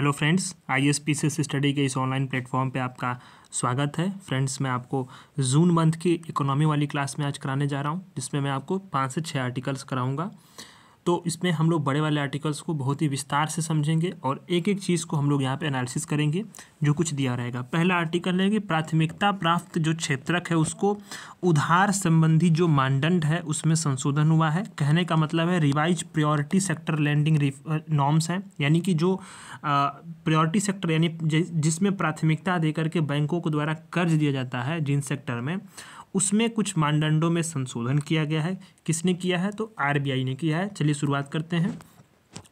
hello friends I S P C study के इस online platform पे आपका स्वागत है फ्रेंड्स मैं आपको जून मंथ की इकोनॉमी वाली क्लास में आज कराने जा रहा हूँ जिसमें मैं आपको पाँच से छः आर्टिकल्स कराऊँगा तो इसमें हम लोग बड़े वाले आर्टिकल्स को बहुत ही विस्तार से समझेंगे और एक एक चीज़ को हम लोग यहाँ पे एनालिसिस करेंगे जो कुछ दिया रहेगा पहला आर्टिकल है कि प्राथमिकता प्राप्त जो क्षेत्रक है उसको उधार संबंधी जो मानदंड है उसमें संशोधन हुआ है कहने का मतलब है revise priority sector lending norms हैं यानी कि जो प्रियोरिटी सेक्टर यानी जिसमें प्राथमिकता दे करके बैंकों को द्वारा कर्ज दिया जाता है जिन सेक्टर में उसमें कुछ मानदंडों में संशोधन किया गया है किसने किया है तो आरबीआई ने किया है चलिए शुरुआत करते हैं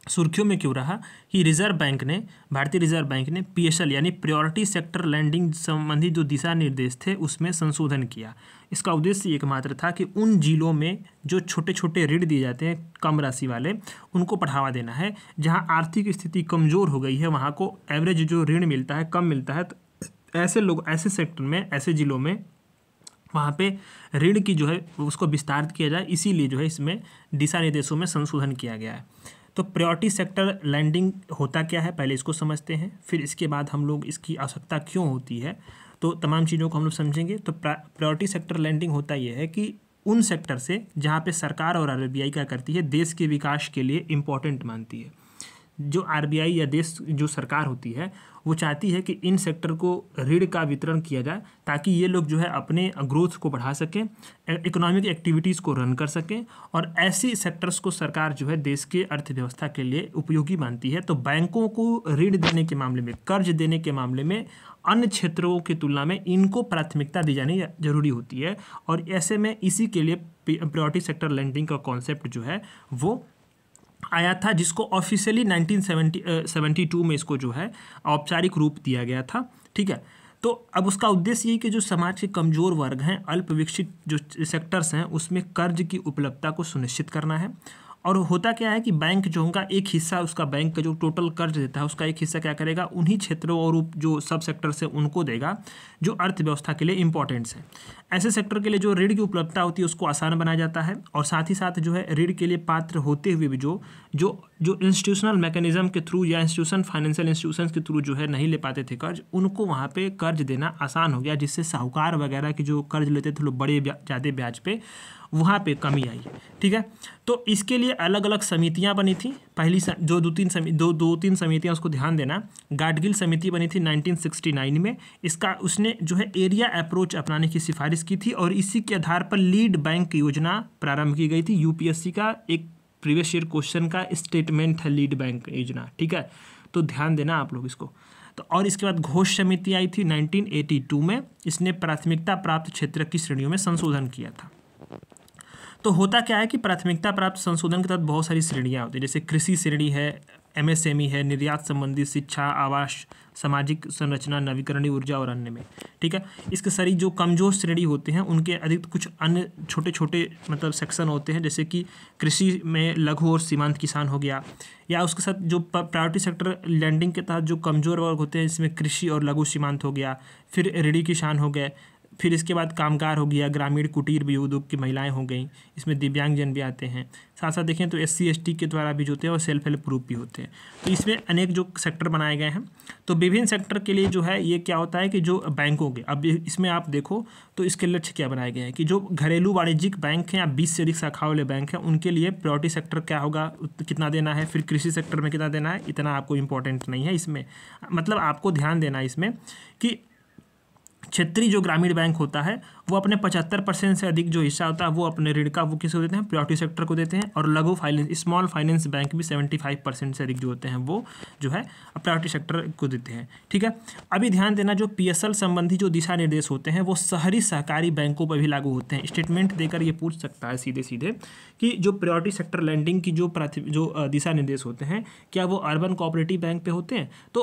सुर्खियों में क्यों रहा कि रिजर्व बैंक ने भारतीय रिजर्व बैंक ने पीएसएल यानी प्रायोरिटी सेक्टर लैंडिंग संबंधी जो दिशा निर्देश थे उसमें संशोधन किया इसका उद्देश्य एकमात्र था कि उन जिलों में जो छोटे छोटे ऋण दिए जाते हैं कम राशि वाले उनको बढ़ावा देना है जहां आर्थिक स्थिति कमज़ोर हो गई है वहाँ को एवरेज जो ऋण मिलता है कम मिलता है तो ऐसे लोग ऐसे सेक्टर में ऐसे ज़िलों में वहाँ पे ऋण की जो है उसको विस्तारित किया जाए इसीलिए जो है इसमें दिशा निर्देशों में संशोधन किया गया है तो प्रायोरिटी सेक्टर लैंडिंग होता क्या है पहले इसको समझते हैं फिर इसके बाद हम लोग इसकी आवश्यकता क्यों होती है तो तमाम चीज़ों को हम लोग समझेंगे तो प्रायोरिटी सेक्टर लैंडिंग होता यह है कि उन सेक्टर से जहाँ पे सरकार और आर क्या करती है देश के विकास के लिए इम्पोर्टेंट मानती है जो आर या देश जो सरकार होती है वो चाहती है कि इन सेक्टर को ऋण का वितरण किया जाए ताकि ये लोग जो है अपने ग्रोथ को बढ़ा सकें इकोनॉमिक एक्टिविटीज़ को रन कर सकें और ऐसे सेक्टर्स को सरकार जो है देश के अर्थव्यवस्था के लिए उपयोगी मानती है तो बैंकों को ऋण देने के मामले में कर्ज देने के मामले में अन्य क्षेत्रों की तुलना में इनको प्राथमिकता दी जानी जरूरी होती है और ऐसे में इसी के लिए प्रायोरिटी सेक्टर लैंडिंग का कॉन्सेप्ट जो है वो आया था जिसको ऑफिशियली 1972 टू में इसको जो है औपचारिक रूप दिया गया था ठीक है तो अब उसका उद्देश्य ये कि जो समाज के कमज़ोर वर्ग हैं अल्प विकसित जो सेक्टर्स हैं उसमें कर्ज की उपलब्धता को सुनिश्चित करना है और होता क्या है कि बैंक जो उनका एक हिस्सा उसका बैंक का जो टोटल कर्ज देता है उसका एक हिस्सा क्या करेगा उन्हीं क्षेत्रों और जो सब सेक्टर से उनको देगा जो अर्थव्यवस्था के लिए इंपॉर्टेंट्स है ऐसे सेक्टर के लिए जो ऋण की उपलब्धता होती है उसको आसान बनाया जाता है और साथ ही साथ जो है ऋण के लिए पात्र होते हुए भी जो जो जो इंस्टीट्यूशनल मैकेनिज्म के थ्रू या इंस्टीट्यूशन फाइनेंशियल इंस्टीट्यूशन के थ्रू जो है नहीं ले पाते थे कर्ज उनको वहाँ पे कर्ज देना आसान हो गया जिससे साहूकार वगैरह के जो कर्ज लेते थे लोग बड़े ज़्यादा ब्याज पर वहाँ पे कमी आई ठीक है तो इसके लिए अलग अलग समितियाँ बनी थी पहली सम, जो दो तीन समिति दो दो तीन समितियाँ उसको ध्यान देना गाडगिल समिति बनी थी 1969 में इसका उसने जो है एरिया अप्रोच अपनाने की सिफारिश की थी और इसी के आधार पर लीड बैंक योजना प्रारंभ की गई थी यू का एक प्रीवियस ईयर क्वेश्चन का स्टेटमेंट है लीड बैंक योजना ठीक है तो ध्यान देना आप लोग इसको तो और इसके बाद घोष समिति आई थी 1982 में इसने प्राथमिकता प्राप्त क्षेत्र की श्रेणियों में संशोधन किया था तो होता क्या है कि प्राथमिकता प्राप्त संशोधन के तहत बहुत सारी श्रेणियाँ होती हैं जैसे कृषि श्रेणी है एमएसएमई है निर्यात संबंधी शिक्षा आवास सामाजिक संरचना नवीकरणीय ऊर्जा और अन्य में ठीक है इसके सारी जो कमजोर श्रेणी होते हैं उनके अधिक कुछ अन्य छोटे छोटे मतलब सेक्शन होते हैं जैसे कि कृषि में लघु और सीमांत किसान हो गया या उसके साथ जो प्रायोरिटी सेक्टर लैंडिंग के तहत जो कमजोर वर्ग होते हैं इसमें कृषि और लघु सीमांत हो गया फिर रेडी किसान हो गए फिर इसके बाद कामगार हो गया ग्रामीण कुटीर भी उद्योग की महिलाएं हो गई इसमें दिव्यांगजन भी आते हैं साथ साथ देखें तो एस सी के द्वारा भी जो होते हैं और सेल्फ हेल्प ग्रुप भी होते हैं तो इसमें अनेक जो सेक्टर बनाए गए हैं तो विभिन्न सेक्टर के लिए जो है ये क्या होता है कि जो बैंकों के अब इसमें आप देखो तो इसके लक्ष्य क्या बनाए गए हैं कि जो घरेलू वाणिज्यिक बैंक हैं या बीस से अधिक शाखा वाले बैंक हैं उनके लिए प्रायोरिटी सेक्टर क्या होगा कितना देना है फिर कृषि सेक्टर में कितना देना है इतना आपको इम्पोर्टेंट नहीं है इसमें मतलब आपको ध्यान देना है इसमें कि क्षेत्रीय जो ग्रामीण बैंक होता है वो अपने पचहत्तर परसेंट से अधिक जो हिस्सा होता है वो अपने ऋण का वो किसको देते हैं प्रायोरिटी सेक्टर को देते हैं और लघु फाइनेंस स्मॉल फाइनेंस बैंक भी सेवेंटी फाइव परसेंट से अधिक जो होते हैं वो जो है प्रायोरिटी सेक्टर को देते हैं ठीक है अभी ध्यान देना जो पी संबंधी जो दिशा निर्देश होते हैं वो शहरी सहकारी बैंकों पर भी लागू होते हैं स्टेटमेंट देकर ये पूछ सकता है सीधे सीधे कि जो प्रायोरिटी सेक्टर लैंडिंग की जो जो दिशा निर्देश होते हैं क्या वो अर्बन कोऑपरेटिव बैंक पर होते हैं तो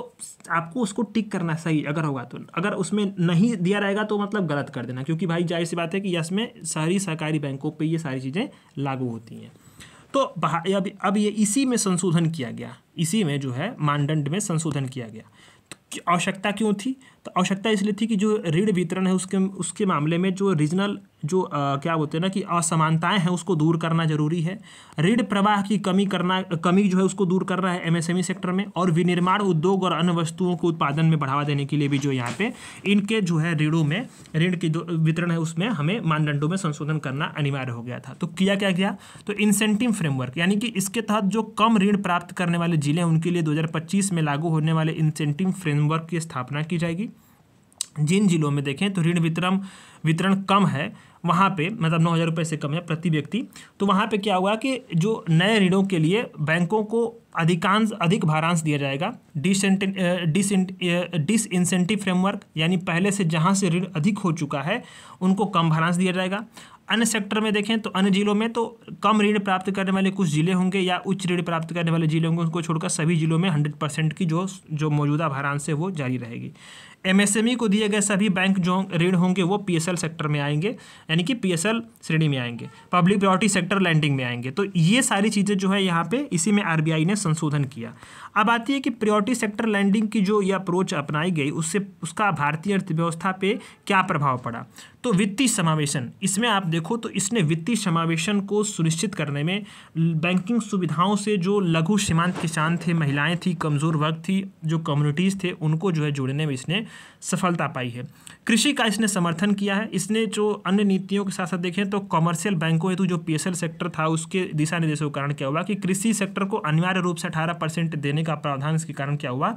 आपको उसको टिक करना सही अगर होगा तो अगर उसमें नहीं दिया रहेगा तो मतलब गलत कर देना क्योंकि भाई जाहिर सी बात है कि यस में शहरी सहकारी बैंकों पर ये सारी चीज़ें लागू होती हैं तो अब अब ये इसी में संशोधन किया गया इसी में जो है मानदंड में संशोधन किया गया तो आवश्यकता क्यों थी तो आवश्यकता इसलिए थी कि जो ऋण वितरण है उसके उसके मामले में जो रीजनल जो आ, क्या बोलते हैं ना कि असमानताएं हैं उसको दूर करना जरूरी है ऋण प्रवाह की कमी करना कमी जो है उसको दूर करना है एमएसएमई सेक्टर e में और विनिर्माण उद्योग और अन्य वस्तुओं को उत्पादन में बढ़ावा देने के लिए भी जो यहाँ पे इनके जो है ऋणों में ऋण की जो वितरण है उसमें हमें मानदंडों में संशोधन करना अनिवार्य हो गया था तो किया क्या गया तो इंसेंटिव फ्रेमवर्क यानी कि इसके तहत जो कम ऋण प्राप्त करने वाले जिले हैं उनके लिए दो में लागू होने वाले इंसेंटिव फ्रेमवर्क की स्थापना की जाएगी जिन जिलों में देखें तो ऋण वितरण वितरण कम है वहाँ पे मतलब नौ हज़ार रुपये से कम है प्रति व्यक्ति तो वहाँ पे क्या हुआ कि जो नए ऋणों के लिए बैंकों को अधिकांश अधिक भारांश दिया जाएगा डिसइंसेंटिव फ्रेमवर्क यानी पहले से जहाँ से ऋण अधिक हो चुका है उनको कम भारांश दिया जाएगा अन्य सेक्टर में देखें तो अन्य जिलों में तो कम ऋण प्राप्त करने वाले कुछ ज़िले होंगे या उच्च ऋण प्राप्त करने वाले जिले होंगे उनको छोड़कर सभी जिलों में हंड्रेड परसेंट की जो जो मौजूदा भारांश है वो जारी रहेगी एमएसएमई e को दिए गए सभी बैंक जो ऋण होंगे वो पीएसएल सेक्टर में आएंगे यानी कि पीएसएल श्रेणी में आएंगे पब्लिक प्रायोरिटी सेक्टर लैंडिंग में आएंगे तो ये सारी चीज़ें जो है यहाँ पे इसी में आरबीआई ने संशोधन किया अब आती है कि प्रियोरिटी सेक्टर लैंडिंग की जो ये अप्रोच अपनाई गई उससे उसका भारतीय अर्थव्यवस्था पर क्या प्रभाव पड़ा तो वित्तीय समावेशन इसमें आप देखो तो इसने वित्तीय समावेशन को सुनिश्चित करने में बैंकिंग सुविधाओं से जो लघु सीमांत किसान थे महिलाएं थी कमज़ोर वर्ग थी जो कम्युनिटीज़ थे उनको जो है जोड़ने में इसने सफलता पाई है कृषि का इसने समर्थन किया है इसने जो अन्य नीतियों के साथ साथ देखें तो कॉमर्शियल बैंकों हेतु जो पीएसएल सेक्टर था उसके दिशा निर्देशों के कारण क्या हुआ कि कृषि सेक्टर को अनिवार्य रूप से अठारह परसेंट देने का प्रावधान इसके कारण क्या हुआ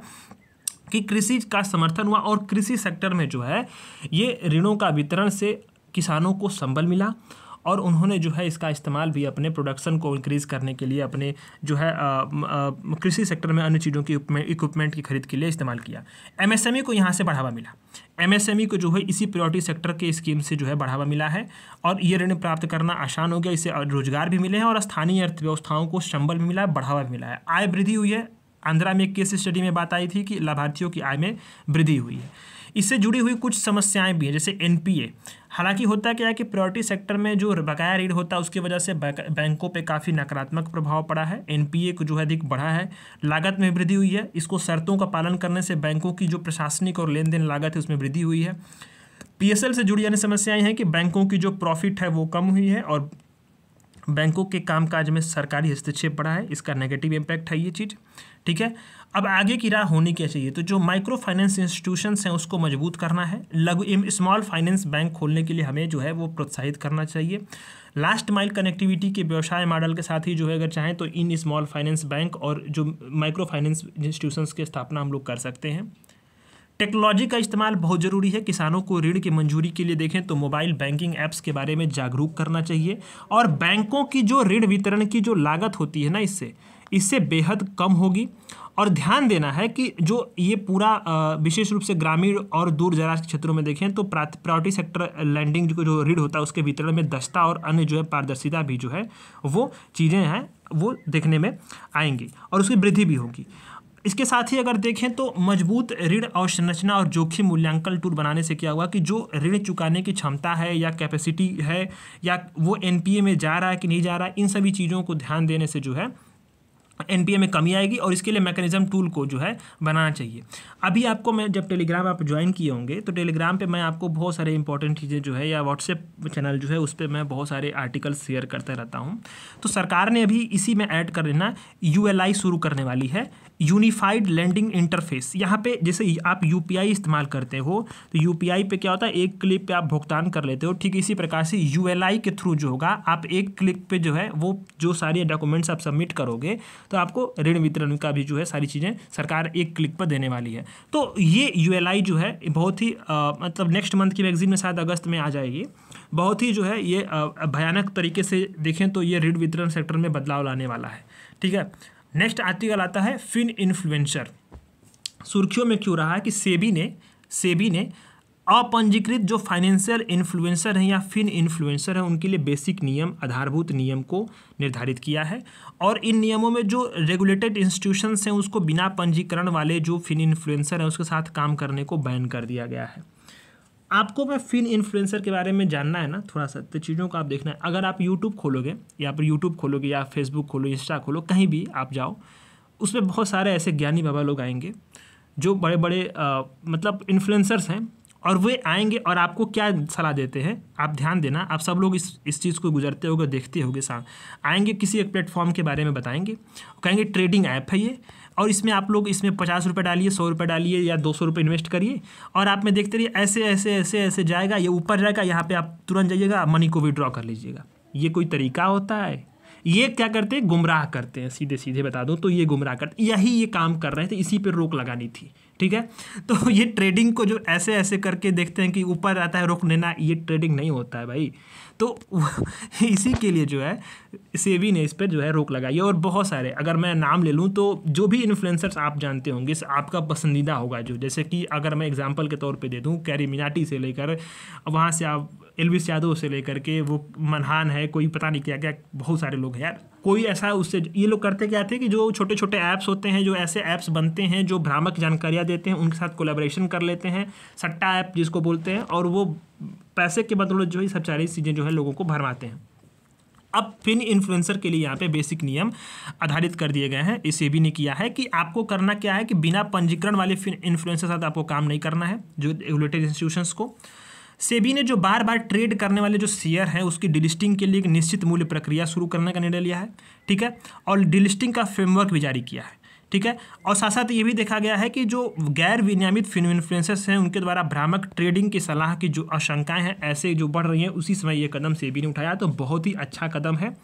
कि कृषि का समर्थन हुआ और कृषि सेक्टर में जो है ये ऋणों का वितरण से किसानों को संबल मिला और उन्होंने जो है इसका इस्तेमाल भी अपने प्रोडक्शन को इंक्रीज़ करने के लिए अपने जो है कृषि सेक्टर में अन्य चीज़ों की इक्विपमेंट की खरीद के लिए इस्तेमाल किया एमएसएमई e को यहाँ से बढ़ावा मिला एमएसएमई e को जो है इसी प्रायोरिटी सेक्टर के स्कीम से जो है बढ़ावा मिला है और ये ऋण प्राप्त करना आसान हो गया इससे रोजगार भी मिले हैं और स्थानीय अर्थव्यवस्थाओं को संबल भी मिला है बढ़ावा भी मिला है आय वृद्धि हुई है आंध्रा में एक केस स्टडी में बात आई थी कि लाभार्थियों की आय में वृद्धि हुई है इससे जुड़ी हुई कुछ समस्याएं भी हैं जैसे एन हालांकि होता क्या है कि प्रायोरिटी सेक्टर में जो बकाया ऋण होता है उसकी वजह से बैंकों पे काफ़ी नकारात्मक प्रभाव पड़ा है एनपीए को जो है अधिक बढ़ा है लागत में वृद्धि हुई है इसको शर्तों का पालन करने से बैंकों की जो प्रशासनिक और लेन देन लागत है उसमें वृद्धि हुई है पी से जुड़ी अन्य समस्याएँ हैं कि बैंकों की जो प्रॉफिट है वो कम हुई है और बैंकों के कामकाज में सरकारी हस्तक्षेप बढ़ा है इसका नेगेटिव इम्पैक्ट है ये चीज़ ठीक है अब आगे की राह होनी क्या चाहिए तो जो माइक्रो फाइनेंस इंस्टीट्यूशंस हैं उसको मजबूत करना है लघु एवं स्मॉल फाइनेंस बैंक खोलने के लिए हमें जो है वो प्रोत्साहित करना चाहिए लास्ट माइल कनेक्टिविटी के व्यवसाय मॉडल के साथ ही जो है अगर चाहें तो इन स्मॉल फाइनेंस बैंक और जो माइक्रो फाइनेंस इंस्टीट्यूशंस की स्थापना हम लोग कर सकते हैं टेक्नोलॉजी का इस्तेमाल बहुत ज़रूरी है किसानों को ऋण की मंजूरी के लिए देखें तो मोबाइल बैंकिंग ऐप्स के बारे में जागरूक करना चाहिए और बैंकों की जो ऋण वितरण की जो लागत होती है ना इससे इससे बेहद कम होगी और ध्यान देना है कि जो ये पूरा विशेष रूप से ग्रामीण और दूर दराज क्षेत्रों में देखें तो प्रायोरिटी सेक्टर लैंडिंग जो जो रीड होता है उसके वितरण में दस्ता और अन्य जो है पारदर्शिता भी जो है वो चीज़ें हैं वो देखने में आएंगी और उसकी वृद्धि भी होगी इसके साथ ही अगर देखें तो मजबूत ऋण अवसंरचना और, और जोखिम मूल्यांकन टूर बनाने से क्या हुआ कि जो ऋण चुकाने की क्षमता है या कैपेसिटी है या वो एनपीए में जा रहा है कि नहीं जा रहा है इन सभी चीज़ों को ध्यान देने से जो है एनपीए में कमी आएगी और इसके लिए मैकेनिज्म टूल को जो है बनाना चाहिए अभी आपको मैं जब टेलीग्राम आप ज्वाइन किए होंगे तो टेलीग्राम पे मैं आपको बहुत सारे इंपॉर्टेंट चीज़ें जो है या व्हाट्सएप चैनल जो है उस पर मैं बहुत सारे आर्टिकल शेयर करता रहता हूँ तो सरकार ने अभी इसी में ऐड कर देना यू शुरू करने वाली है यूनिफाइड लैंडिंग इंटरफेस यहाँ पे जैसे आप यू इस्तेमाल करते हो तो यू पे क्या होता है एक क्लिक पे आप भुगतान कर लेते हो ठीक इसी प्रकार से यू के थ्रू जो होगा आप एक क्लिक पे जो है वो जो सारे डॉक्यूमेंट्स आप सबमिट करोगे तो आपको ऋण वितरण का भी जो है सारी चीज़ें सरकार एक क्लिक पर देने वाली है तो ये यू जो है बहुत ही आ, मतलब नेक्स्ट मंथ की मैगजीन में शायद अगस्त में आ जाएगी बहुत ही जो है ये भयानक तरीके से देखें तो ये ऋण वितरण सेक्टर में बदलाव लाने वाला है ठीक है नेक्स्ट आर्टिकल आता है फिन इन्फ्लुएंसर सुर्खियों में क्यों रहा है कि सेबी ने सेबी ने अपंजीकृत जो फाइनेंशियल इन्फ्लुएंसर हैं या फिन इन्फ्लुएंसर हैं उनके लिए बेसिक नियम आधारभूत नियम को निर्धारित किया है और इन नियमों में जो रेगुलेटेड इंस्टीट्यूशंस हैं उसको बिना पंजीकरण वाले जो फिन इन्फ्लुएंसर हैं उसके साथ काम करने को बैन कर दिया गया है आपको मैं फिन इन्फ्लुएंसर के बारे में जानना है ना थोड़ा सा तो चीज़ों को आप देखना है अगर आप यूट्यूब खोलोगे या फिर यूट्यूब खोलोगे या फेसबुक खोलो इंस्टा खोलो कहीं भी आप जाओ उसमें बहुत सारे ऐसे ज्ञानी बाबा लोग आएंगे जो बड़े बड़े आ, मतलब इन्फ्लुएंसर्स हैं और वे आएंगे और आपको क्या सलाह देते हैं आप ध्यान देना आप सब लोग इस इस चीज़ को गुजरते होगे देखते होगे साथ आएंगे किसी एक प्लेटफॉर्म के बारे में बताएंगे कहेंगे ट्रेडिंग ऐप है ये और इसमें आप लोग इसमें पचास रुपये डालिए सौ रुपये डालिए या दो सौ रुपये इन्वेस्ट करिए और आप में देखते रहिए ऐसे ऐसे ऐसे ऐसे जाएगा ये ऊपर जाएगा यहाँ पर आप तुरंत जाइएगा मनी को विड्रॉ कर लीजिएगा ये कोई तरीका होता है ये क्या करते हैं गुमराह करते हैं सीधे सीधे बता दो तो ये गुमराह करते यही ये काम कर रहे थे इसी पर रोक लगानी थी ठीक है तो ये ट्रेडिंग को जो ऐसे ऐसे करके देखते हैं कि ऊपर आता है रोक लेना ये ट्रेडिंग नहीं होता है भाई तो इसी के लिए जो है सेवी ने इस पर जो है रोक लगाई है और बहुत सारे अगर मैं नाम ले लूँ तो जो भी इन्फ्लुएंसर्स आप जानते होंगे आपका पसंदीदा होगा जो जैसे कि अगर मैं एग्जाम्पल के तौर पर दे दूँ कैरी मिनाटी से लेकर वहाँ से आप एलविस यादव से लेकर के वो मनहान है कोई पता नहीं क्या क्या बहुत सारे लोग हैं यार कोई ऐसा उससे ये लोग करते क्या थे कि जो छोटे छोटे ऐप्स होते हैं जो ऐसे ऐप्स बनते हैं जो भ्रामक जानकारियाँ देते हैं उनके साथ कोलेब्रेशन कर लेते हैं सट्टा ऐप जिसको बोलते हैं और वो पैसे के बदौलत जो है सब सारी चीज़ें जो है लोगों को भरवाते हैं अब फिन इन्फ्लुएंसर के लिए यहाँ पे बेसिक नियम आधारित कर दिए गए हैं इसे भी ने किया है कि आपको करना क्या है कि बिना पंजीकरण वाले फिन इन्फ्लुएंसर साथ आपको काम नहीं करना है जो रेगुलेटेड इंस्टीट्यूशंस को सेबी ने जो बार बार ट्रेड करने वाले जो शेयर हैं उसकी डिलिस्टिंग के लिए एक निश्चित मूल्य प्रक्रिया शुरू करने का निर्णय लिया है ठीक है और डिलिस्टिंग का फ्रेमवर्क भी जारी किया है ठीक है और साथ साथ ये भी देखा गया है कि जो गैर विनियमित फिनो इन्फ्लुएंसर्स हैं उनके द्वारा भ्रामक ट्रेडिंग की सलाह की जो आशंकाएं हैं ऐसे जो बढ़ रही हैं उसी समय ये कदम सेबी ने उठाया तो बहुत ही अच्छा कदम है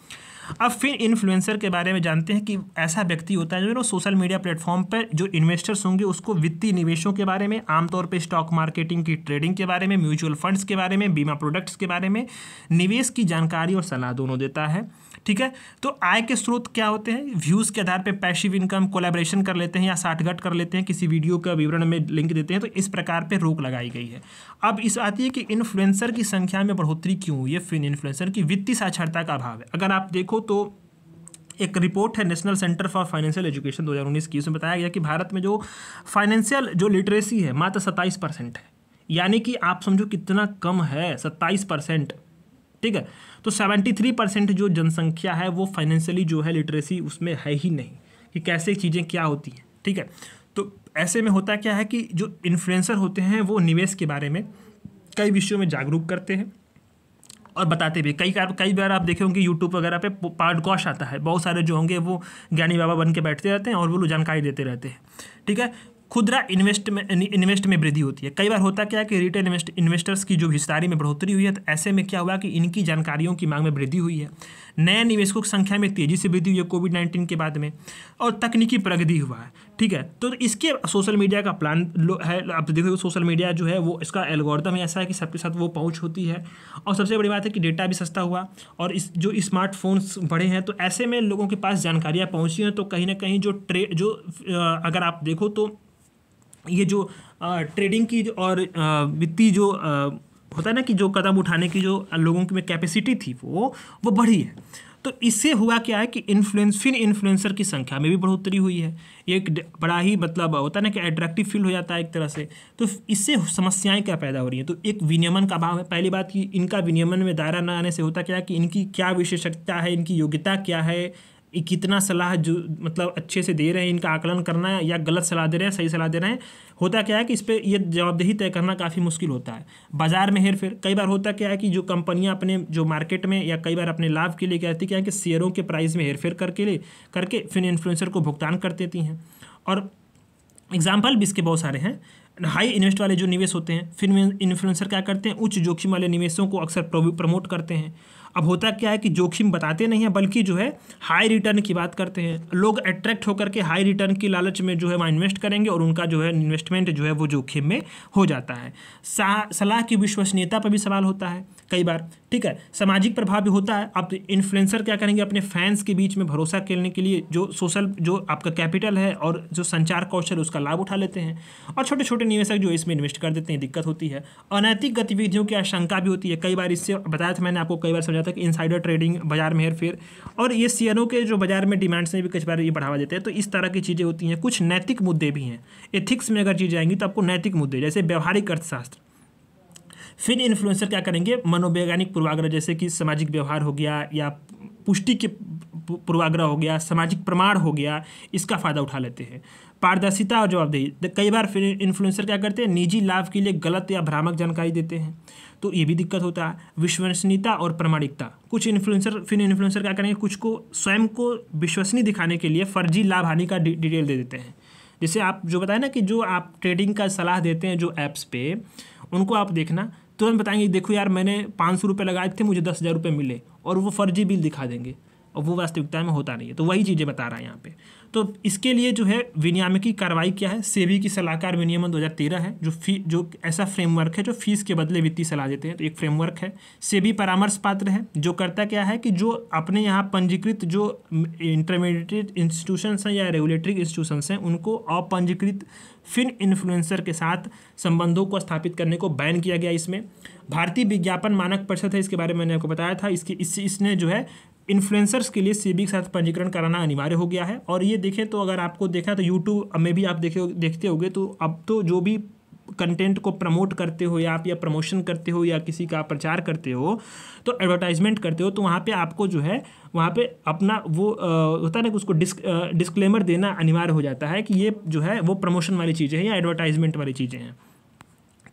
अब फिर इन्फ्लुएंसर के बारे में जानते हैं कि ऐसा व्यक्ति होता है जो सोशल मीडिया प्लेटफॉर्म पर जो इन्वेस्टर्स होंगे उसको वित्तीय निवेशों के बारे में आमतौर पर स्टॉक मार्केटिंग की ट्रेडिंग के बारे में म्यूचुअल फंड्स के बारे में बीमा प्रोडक्ट्स के बारे में निवेश की जानकारी और सलाह दोनों देता है ठीक है तो आय के स्रोत क्या होते हैं व्यूज़ के आधार पर पैशिव इनकम कोलेब्रेशन कर लेते हैं या साठगट कर लेते हैं किसी वीडियो का विवरण में लिंक देते हैं तो इस प्रकार पर रोक लगाई गई है अब इस आती है कि इन्फ्लुएंसर की संख्या में बढ़ोतरी क्यों हुई है फिन इन्फ्लुएंसर की वित्तीय साक्षरता का अभाव है अगर आप देखो तो एक रिपोर्ट है national centre for financial education 2019 की उसमें बताया गया कि भारत में जो फाइनेंशियल जो लिटरेसी है मात्र सत्ताईस परसेंट है यानी कि आप समझो कितना कम है सत्ताईस परसेंट ठीक है तो 73 परसेंट जो जनसंख्या है वो फाइनेंशियली जो है लिटरेसी उसमें है ही नहीं कि कैसे चीज़ें क्या होती हैं ठीक है तो ऐसे में होता क्या है कि जो इन्फ्लुएंसर होते हैं वो निवेश के बारे में कई विषयों में जागरूक करते हैं और बताते भी कई बार कई बार आप देखे होंगे यूट्यूब वगैरह पे पॉडकास्ट आता है बहुत सारे जो होंगे वो ज्ञानी बाबा बन के बैठते रहते हैं और वो लोग जानकारी देते रहते हैं ठीक है खुदरा इन्वेस्ट में इन्वेस्ट में वृद्धि होती है कई बार होता क्या है कि रिटेल इन्वेस्ट इन्वेस्टर्स की जो हिस्सारी में बढ़ोतरी हुई है तो ऐसे में क्या हुआ कि इनकी जानकारियों की मांग में वृद्धि हुई है नए निवेशकों की संख्या में तेजी से वृद्धि हुई है कोविड नाइन्टीन के बाद में और तकनीकी प्रगति हुआ है ठीक है तो इसके सोशल मीडिया का प्लान है आप देखो सोशल मीडिया जो है वो इसका एल्गोरिदम ऐसा है कि सबके साथ वो पहुँच होती है और सबसे बड़ी बात है कि डेटा भी सस्ता हुआ और इस जो स्मार्टफोन्स बढ़े हैं तो ऐसे में लोगों के पास जानकारियाँ पहुँची हैं तो कहीं ना कहीं जो ट्रे जो अगर आप देखो तो ये जो ट्रेडिंग की और वित्तीय जो होता है ना कि जो कदम उठाने की जो लोगों की में कैपेसिटी थी वो वो बढ़ी है तो इससे हुआ क्या है कि इन्फ्लुएंस फिर इन्फ्लुएंसर की संख्या में भी बढ़ोतरी हुई है ये एक बड़ा ही मतलब होता है ना कि एट्रैक्टिव फील हो जाता है एक तरह से तो इससे समस्याएं क्या पैदा हो रही हैं तो एक विनियमन का अभाव है पहली बात कि इनका विनियमन में दायरा न आने से होता क्या है कि इनकी क्या विशेषज्ञता है इनकी योग्यता क्या है कितना सलाह जो मतलब अच्छे से दे रहे हैं इनका आकलन करना है या गलत सलाह दे रहे हैं सही सलाह दे रहे हैं होता क्या है कि इस पर यह जवाबदेही तय करना काफ़ी मुश्किल होता है बाजार में हेर फेर कई बार होता क्या है कि जो कंपनियां अपने जो मार्केट में या कई बार अपने लाभ के लिए कहती क्या है कि शेयरों के प्राइस में हेर फेर करके लिए करके फिर इन्फ्लुएंसर को भुगतान कर देती हैं और एग्जाम्पल भी इसके बहुत सारे हैं हाई इन्वेस्ट वाले जो निवेश होते हैं फिर इन्फ्लुएंसर क्या करते हैं उच्च जोखिम वाले निवेशों को अक्सर प्रमोट करते हैं अब होता क्या है कि जोखिम बताते नहीं हैं बल्कि जो है हाई रिटर्न की बात करते हैं लोग अट्रैक्ट होकर के हाई रिटर्न की लालच में जो है वहाँ इन्वेस्ट करेंगे और उनका जो है इन्वेस्टमेंट जो है वो जोखिम में हो जाता है सलाह की विश्वसनीयता पर भी सवाल होता है कई बार ठीक है सामाजिक प्रभाव भी होता है आप इन्फ्लुएंसर क्या करेंगे अपने फैंस के बीच में भरोसा करने के लिए जो सोशल जो आपका कैपिटल है और जो संचार कौशल उसका लाभ उठा लेते हैं और छोटे छोटे निवेशक जो इसमें इन्वेस्ट कर देते हैं दिक्कत होती है अनैतिक गतिविधियों की आशंका भी होती है कई बार इससे बताया था मैंने आपको कई बार समझा था कि इनसाइडर ट्रेडिंग बाजार में हेरफेर और ये शेयरों के जो बाजार में डिमांड्स में भी कई बार ये बढ़ावा देते हैं तो इस तरह की चीज़ें होती हैं कुछ नैतिक मुद्दे भी हैं एथिक्स में अगर चीज़ें आएंगी तो आपको नैतिक मुद्दे जैसे व्यवहारिक अर्थशास्त्र फिर इन्फ्लुएंसर क्या करेंगे मनोवैज्ञानिक पूर्वाग्रह जैसे कि सामाजिक व्यवहार हो गया या पुष्टि के पूर्वाग्रह हो गया सामाजिक प्रमाण हो गया इसका फ़ायदा उठा लेते हैं पारदर्शिता और जवाबदेही कई बार फिर इन्फ्लुएंसर क्या करते हैं निजी लाभ के लिए गलत या भ्रामक जानकारी देते हैं तो ये भी दिक्कत होता है विश्वसनीयता और प्रमाणिकता कुछ इन्फ्लुएंसर फिर इन्फ्लुएंसर क्या करेंगे कुछ को स्वयं को विश्वसनीय दिखाने के लिए फर्जी लाभ हानि का डिटेल दे देते हैं जैसे आप जो बताए ना कि जो आप ट्रेडिंग का सलाह देते हैं जो ऐप्स पे उनको आप देखना तुरंत बताएंगे देखो यार मैंने पाँच सौ रुपये लगाए थे मुझे दस हज़ार रुपये मिले और वो फर्जी बिल दिखा देंगे और वो वास्तविकता में होता नहीं है तो वही चीज़ें बता रहा है यहाँ पे तो इसके लिए जो है विनियामकी कार्रवाई क्या है सेबी की सलाहकार विनियमन 2013 है जो फी जो ऐसा फ्रेमवर्क है जो फीस के बदले वित्तीय सलाह देते हैं तो एक फ्रेमवर्क है सेबी परामर्श पात्र है जो करता क्या है कि जो अपने यहाँ पंजीकृत जो इंटरमीडिएट इंस्टीट्यूशंस हैं या रेगुलेटरी इंस्टीट्यूशंस हैं उनको अपंजीकृत फिन इन्फ्लुएंसर के साथ संबंधों को स्थापित करने को बैन किया गया इसमें भारतीय विज्ञापन मानक परिषद है इसके बारे में मैंने आपको बताया था इसकी इस इसने जो है इन्फ्लुएंसर्स के लिए सीबी के साथ पंजीकरण कराना अनिवार्य हो गया है और ये देखें तो अगर आपको देखा तो यूट्यूब में भी आप देखे देखते होगे तो अब तो जो भी कंटेंट को प्रमोट करते हो या आप या प्रमोशन करते हो या किसी का प्रचार करते हो तो एडवर्टाइजमेंट करते हो तो वहाँ पे आपको जो है वहाँ पे अपना वो आ, होता है ना कि उसको डिस्क डिस्क्लेमर देना अनिवार्य हो जाता है कि ये जो है वो प्रमोशन वाली चीज़ें हैं या एडवर्टाइजमेंट वाली चीज़ें हैं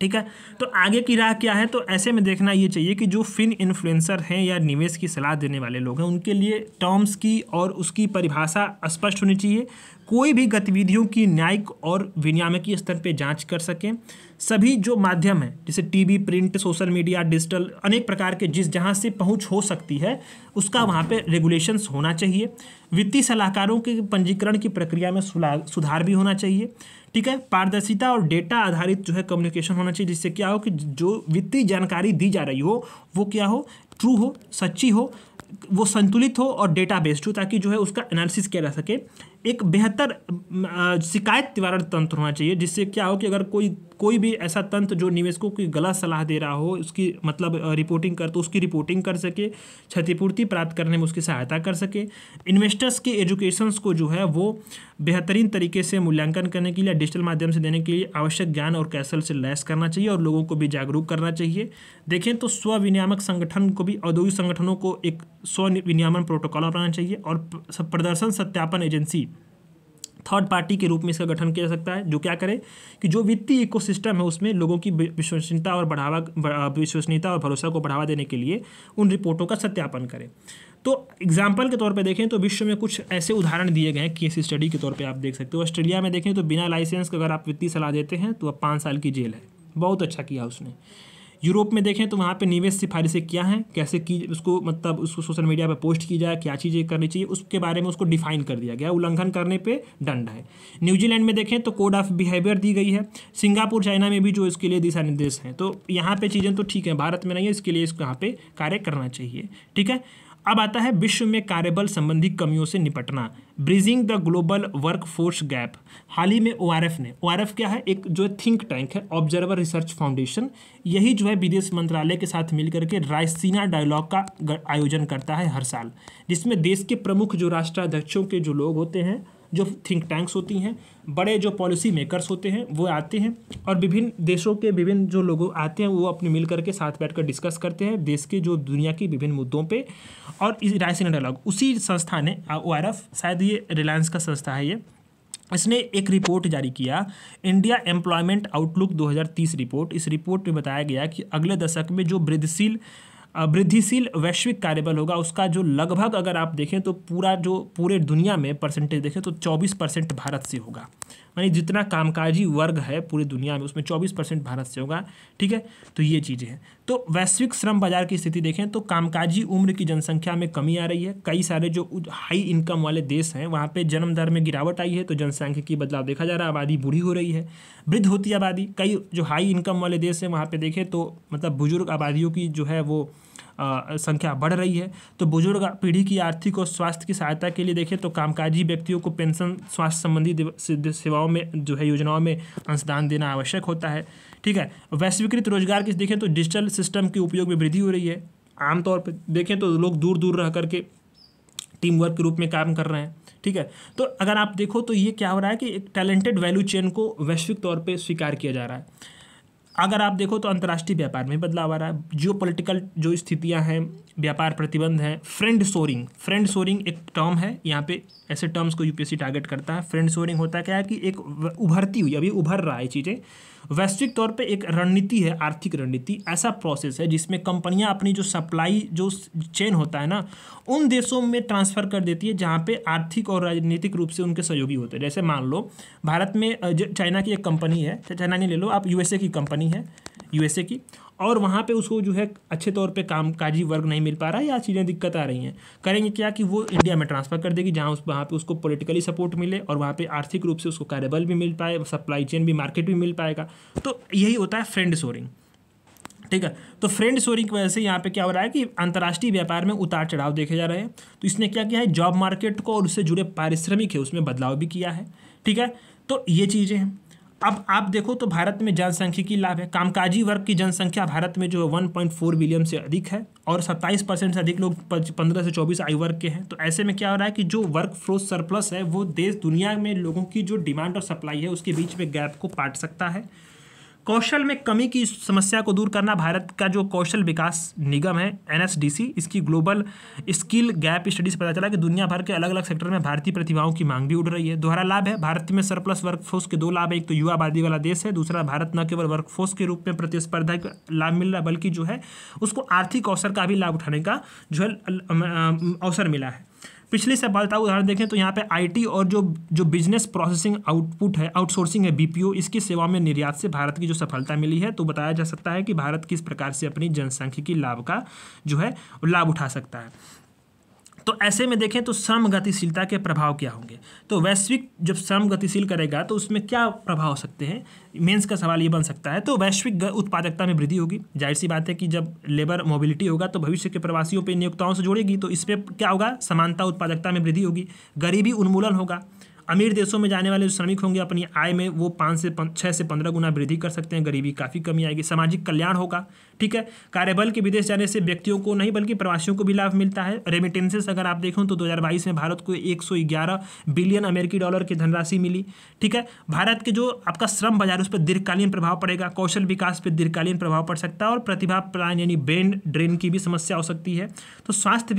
ठीक है तो आगे की राह क्या है तो ऐसे में देखना ये चाहिए कि जो फिन इन्फ्लुएंसर हैं या निवेश की सलाह देने वाले लोग हैं उनके लिए टर्म्स की और उसकी परिभाषा स्पष्ट होनी चाहिए कोई भी गतिविधियों की न्यायिक और विनियामकीय स्तर पर जाँच कर सकें सभी जो माध्यम हैं जैसे TV print social media digital अनेक प्रकार के जिस जहाँ से पहुँच हो सकती है उसका वहाँ पे रेगुलेशंस होना चाहिए वित्तीय सलाहकारों के पंजीकरण की प्रक्रिया में सुधार भी होना चाहिए ठीक है पारदर्शिता और डेटा आधारित जो है कम्युनिकेशन होना चाहिए जिससे क्या हो कि जो वित्तीय जानकारी दी जा रही हो वो क्या हो ट्रू हो सच्ची हो वो संतुलित हो और डेटा बेस्ड हो ताकि जो है उसका एनालिसिस किया जा सके एक बेहतर शिकायत निवारण तंत्र होना चाहिए जिससे क्या हो कि अगर कोई कोई भी ऐसा तंत्र जो निवेशकों की गलत सलाह दे रहा हो उसकी मतलब रिपोर्टिंग कर तो उसकी रिपोर्टिंग कर सके क्षतिपूर्ति प्राप्त करने में उसकी सहायता कर सके इन्वेस्टर्स के एजुकेशंस को जो है वो बेहतरीन तरीके से मूल्यांकन करने के लिए डिजिटल माध्यम से देने के लिए आवश्यक ज्ञान और कैसल से लैस करना चाहिए और लोगों को भी जागरूक करना चाहिए देखें तो स्व संगठन को भी औद्योगिक संगठनों को एक स्व प्रोटोकॉल अपनाना चाहिए और प्रदर्शन सत्यापन एजेंसी थर्ड पार्टी के रूप में इसका गठन किया जा सकता है जो क्या करे कि जो वित्तीय इकोसिस्टम है उसमें लोगों की विश्वसनीयता और बढ़ावा विश्वसनीयता और भरोसा को बढ़ावा देने के लिए उन रिपोर्टों का सत्यापन करें तो एग्जाम्पल के तौर पे देखें तो विश्व में कुछ ऐसे उदाहरण दिए गए हैं केस स्टडी के तौर पर आप देख सकते हो ऑस्ट्रेलिया में देखें तो बिना लाइसेंस के अगर आप वित्तीय सलाह देते हैं तो अब पाँच साल की जेल है बहुत अच्छा किया उसने यूरोप में देखें तो वहाँ पर निवेश सिफारिशें क्या हैं कैसे की उसको मतलब उसको सोशल मीडिया पर पोस्ट की जाए क्या चीज़ें करनी चाहिए उसके बारे में उसको डिफाइन कर दिया गया उल्लंघन करने पर दंड है न्यूजीलैंड में देखें तो कोड ऑफ बिहेवियर दी गई है सिंगापुर चाइना में भी जो इसके लिए दिशा निर्देश हैं तो यहाँ पर चीज़ें तो ठीक हैं भारत में नहीं है इसके लिए इसको यहाँ पर कार्य करना चाहिए ठीक है अब आता है विश्व में कार्यबल संबंधी कमियों से निपटना bridging the global workforce gap हाल ही में ओ ने ओ क्या है एक जो है थिंक टैंक है ऑब्जर्वर रिसर्च फाउंडेशन यही जो है विदेश मंत्रालय के साथ मिलकर के रायसीना डायलॉग का आयोजन करता है हर साल जिसमें देश के प्रमुख जो राष्ट्राध्यक्षों के जो लोग होते हैं जो थिंक टैंक्स होती हैं बड़े जो पॉलिसी मेकर्स होते हैं वो आते हैं और विभिन्न देशों के विभिन्न जो लोग आते हैं वो अपने मिल करके साथ बैठ कर डिस्कस करते हैं देश के जो दुनिया के विभिन्न मुद्दों पर और इस रायसेना डायलॉग उसी संस्था ने ओ शायद ये रिलायंस का संस्था है ये इसने एक रिपोर्ट जारी किया इंडिया एम्प्लॉयमेंट आउटलुक 2030 रिपोर्ट इस रिपोर्ट में बताया गया कि अगले दशक में जो वृद्धिशील वृद्धिशील वैश्विक कार्यबल होगा उसका जो लगभग अगर आप देखें तो पूरा जो पूरे दुनिया में परसेंटेज देखें तो चौबीस परसेंट भारत से होगा मानी जितना कामकाजी वर्ग है पूरी दुनिया में उसमें चौबीस परसेंट भारत से होगा ठीक है तो ये चीज़ें हैं तो वैश्विक श्रम बाजार की स्थिति देखें तो कामकाजी उम्र की जनसंख्या में कमी आ रही है कई सारे जो हाई इनकम वाले देश हैं वहाँ पर जन्म दर में गिरावट आई है तो जनसंख्या की बदलाव देखा जा रहा है आबादी बुरी हो रही है वृद्ध होती आबादी कई जो हाई इनकम वाले देश हैं वहाँ पर देखें तो मतलब बुजुर्ग आबादियों की जो है वो संख्या बढ़ रही है तो बुजुर्ग पीढ़ी की आर्थिक और स्वास्थ्य की सहायता के लिए देखें तो कामकाजी व्यक्तियों को पेंशन स्वास्थ्य संबंधी सेवाओं में जो है योजनाओं में अंशदान देना आवश्यक होता है ठीक है वैश्वीकृत रोजगार की देखें तो डिजिटल सिस्टम के उपयोग में वृद्धि हो रही है आमतौर पर देखें तो लोग दूर दूर रह करके टीम वर्क के रूप में काम कर रहे हैं ठीक है तो अगर आप देखो तो ये क्या हो रहा है कि एक टैलेंटेड वैल्यू चेन को वैश्विक तौर पे स्वीकार किया जा रहा है अगर आप देखो तो अंतर्राष्ट्रीय व्यापार में बदलाव आ रहा है जियो पोलिटिकल जो स्थितियाँ हैं व्यापार प्रतिबंध हैं फ्रेंड सोरिंग फ्रेंड सोरिंग एक टर्म है यहाँ पे ऐसे टर्म्स को यूपीएससी टारगेट करता है फ्रेंड सोरिंग होता है क्या है कि एक उभरती हुई अभी उभर रहा है चीज़ें वैश्विक तौर पे एक रणनीति है आर्थिक रणनीति ऐसा प्रोसेस है जिसमें कंपनियां अपनी जो सप्लाई जो चेन होता है ना उन देशों में ट्रांसफ़र कर देती है जहाँ पे आर्थिक और राजनीतिक रूप से उनके सहयोगी होते हैं जैसे मान लो भारत में चाइना की एक कंपनी है चाइना नहीं ले लो आप यूएसए की कंपनी है यूएसए की और वहाँ पे उसको जो है अच्छे तौर पे काम काजी वर्ग नहीं मिल पा रहा है या चीज़ें दिक्कत आ रही हैं करेंगे क्या कि वो इंडिया में ट्रांसफ़र कर देगी जहाँ उस वहाँ पे उसको पॉलिटिकली सपोर्ट मिले और वहाँ पे आर्थिक रूप से उसको कार्यबल भी मिल पाए सप्लाई चेन भी मार्केट भी मिल पाएगा तो यही होता है फ्रेंड सोरिंग ठीक है तो फ्रेंड सोरिंग की वजह से यहाँ पे क्या हो रहा है कि अंतर्राष्ट्रीय व्यापार में उतार चढ़ाव देखे जा रहे हैं तो इसने क्या किया है जॉब मार्केट को और उससे जुड़े पारिश्रमिक है उसमें बदलाव भी किया है ठीक है तो ये चीज़ें हैं अब आप देखो तो भारत में जनसंख्यिकी लाभ है कामकाजी वर्ग की जनसंख्या भारत में जो है वन पॉइंट फोर बिलियन से अधिक है और सत्ताईस परसेंट से अधिक लोग पंद्रह से चौबीस आयु वर्ग के हैं तो ऐसे में क्या हो रहा है कि जो वर्क फ्रोस सरप्लस है वो देश दुनिया में लोगों की जो डिमांड और सप्लाई है उसके बीच में गैप को पाट सकता है कौशल में कमी की समस्या को दूर करना भारत का जो कौशल विकास निगम है एन इसकी ग्लोबल स्किल गैप स्टडी से पता चला कि दुनिया भर के अलग अलग सेक्टर में भारतीय प्रतिभाओं की मांग भी उड़ रही है दोहरा लाभ है भारत में सरप्लस वर्कफोर्स के दो लाभ है एक तो युवा आबादी वाला देश है दूसरा भारत न केवल वर्कफोर्स के रूप में प्रतिस्पर्धा का लाभ मिल रहा है बल्कि जो है उसको आर्थिक अवसर का भी लाभ उठाने का जो है अवसर मिला है पिछले सफलता उदाहरण देखें तो यहाँ पे आईटी और जो जो बिजनेस प्रोसेसिंग आउटपुट है आउटसोर्सिंग है बीपीओ इसकी सेवा में निर्यात से भारत की जो सफलता मिली है तो बताया जा सकता है कि भारत किस प्रकार से अपनी जनसंख्या की लाभ का जो है लाभ उठा सकता है तो ऐसे में देखें तो श्रम गतिशीलता के प्रभाव क्या होंगे तो वैश्विक जब श्रम गतिशील करेगा तो उसमें क्या प्रभाव हो सकते हैं मेंस का सवाल ये बन सकता है तो वैश्विक उत्पादकता में वृद्धि होगी जाहिर सी बात है कि जब लेबर मोबिलिटी होगा तो भविष्य के प्रवासियों पर नियोक्ताओं से जुड़ेगी तो इस पर क्या होगा समानता उत्पादकता में वृद्धि होगी गरीबी उन्मूलन होगा अमीर देशों में जाने वाले जो श्रमिक होंगे अपनी आय में वो पाँच से छः से पंद्रह गुना वृद्धि कर सकते हैं गरीबी काफ़ी कमी आएगी सामाजिक कल्याण होगा ठीक है कार्यबल के विदेश जाने से व्यक्तियों को नहीं बल्कि प्रवासियों को भी लाभ मिलता है रेमिटेंसेस अगर आप देखो तो दो में भारत को एक बिलियन अमेरिकी डॉलर की धनराशि मिली ठीक है भारत के जो आपका श्रम बाजार उस पर दीर्घकालीन प्रभाव पड़ेगा कौशल विकास पर दीर्घकालीन प्रभाव पड़ सकता है और प्रतिभा प्रदान यानी ब्रेन ड्रेन की भी समस्या हो सकती है तो स्वास्थ्य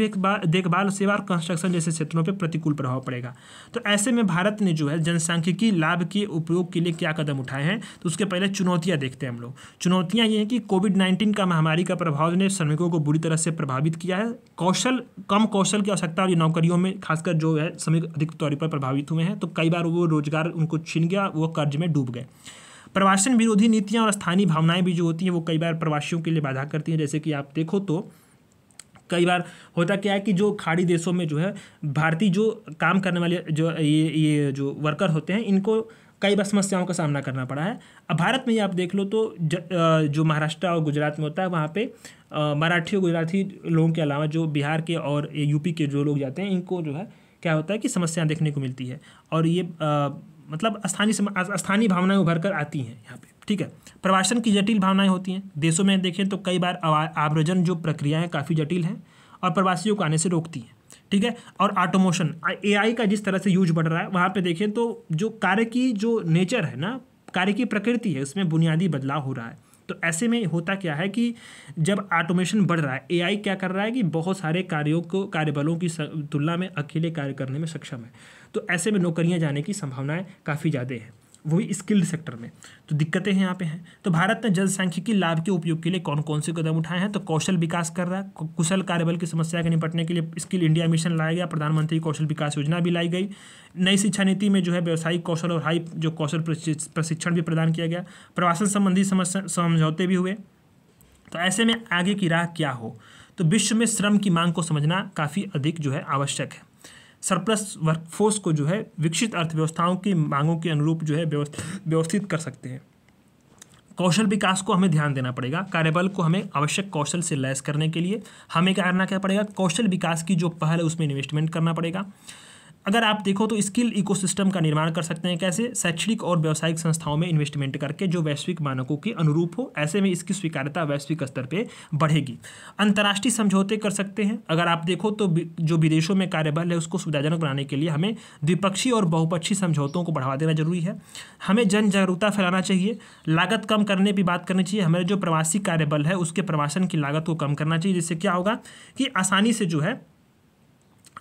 देखभाल सेवा और कंस्ट्रक्शन जैसे क्षेत्रों पर प्रतिकूल प्रभाव पड़ेगा तो ऐसे में भारत भारत ने जो है जनसंख्यिकी लाभ के उपयोग के लिए क्या कदम उठाए हैं तो उसके पहले चुनौतियाँ देखते हैं हम लोग चुनौतियाँ ये हैं कि कोविड नाइन्टीन का महामारी का प्रभाव ने श्रमिकों को बुरी तरह से प्रभावित किया है कौशल कम कौशल की आवश्यकता और नौकरियों में खासकर जो है श्रमिक अधिक तौर पर प्रभावित हुए हैं तो कई बार वो रोजगार उनको छिन गया वो कर्ज में डूब गए प्रवासन विरोधी नीतियाँ और स्थानीय भावनाएं भी जो होती हैं वो कई बार प्रवासियों के लिए बाधा करती हैं जैसे कि आप देखो तो कई बार होता क्या है कि जो खाड़ी देशों में जो है भारतीय जो काम करने वाले जो ये ये जो वर्कर होते हैं इनको कई बार समस्याओं का सामना करना पड़ा है अब भारत में ही आप देख लो तो ज, जो महाराष्ट्र और गुजरात में होता है वहाँ पे मराठी और गुजराती लोगों के अलावा जो बिहार के और यूपी के जो लोग जाते हैं इनको जो है क्या होता है कि समस्याएं देखने को मिलती है और ये आ, मतलब स्थानीय स्थानीय भावनाएं उभर कर आती हैं यहाँ पे ठीक है प्रवासन की जटिल भावनाएं होती हैं देशों में देखें तो कई बार आवर्जन जो प्रक्रियाएं काफ़ी जटिल हैं और प्रवासियों को आने से रोकती हैं ठीक है और ऑटोमोशन एआई का जिस तरह से यूज बढ़ रहा है वहाँ पे देखें तो जो कार्य की जो नेचर है ना कार्य की प्रकृति है उसमें बुनियादी बदलाव हो रहा है तो ऐसे में होता क्या है कि जब ऑटोमेशन बढ़ रहा है एआई क्या कर रहा है कि बहुत सारे कार्यों को कार्यबलों की तुलना में अकेले कार्य करने में सक्षम है तो ऐसे में नौकरियां जाने की संभावनाएं काफ़ी ज़्यादा हैं वो भी स्किल्ड सेक्टर में तो दिक्कतें हैं यहाँ पे हैं तो भारत ने जनसंख्यिकी लाभ के उपयोग के लिए कौन कौन से कदम उठाए हैं तो कौशल विकास कर रहा है कुशल कार्यबल की समस्या के निपटने के लिए स्किल इंडिया मिशन लाया गया प्रधानमंत्री कौशल विकास योजना भी लाई गई नई शिक्षा नीति में जो है व्यावसायिक कौशल और हाई जो कौशल प्रशिक्षण भी प्रदान किया गया प्रवासन संबंधी समस्या समझौते भी हुए तो ऐसे में आगे की राह क्या हो तो विश्व में श्रम की मांग को समझना काफ़ी अधिक जो है आवश्यक है सरप्लस वर्कफोर्स को जो है विकसित अर्थव्यवस्थाओं की मांगों के अनुरूप जो है व्यवस्थित कर सकते हैं कौशल विकास को हमें ध्यान देना पड़ेगा कार्यबल को हमें आवश्यक कौशल से लैस करने के लिए हमें क्या करना क्या पड़ेगा कौशल विकास की जो पहल है उसमें इन्वेस्टमेंट करना पड़ेगा अगर आप देखो तो स्किल इकोसिस्टम का निर्माण कर सकते हैं कैसे शैक्षणिक और व्यावसायिक संस्थाओं में इन्वेस्टमेंट करके जो वैश्विक मानकों के अनुरूप हो ऐसे में इसकी स्वीकार्यता वैश्विक स्तर पर बढ़ेगी अंतर्राष्ट्रीय समझौते कर सकते हैं अगर आप देखो तो जो विदेशों में कार्यबल है उसको सुविधाजनक बनाने के लिए हमें द्विपक्षीय और बहुपक्षीय समझौतों को बढ़ावा देना जरूरी है हमें जन जागरूकता फैलाना चाहिए लागत कम करने पर बात करनी चाहिए हमारे जो प्रवासी कार्यबल है उसके प्रवासन की लागत को कम करना चाहिए जिससे क्या होगा कि आसानी से जो है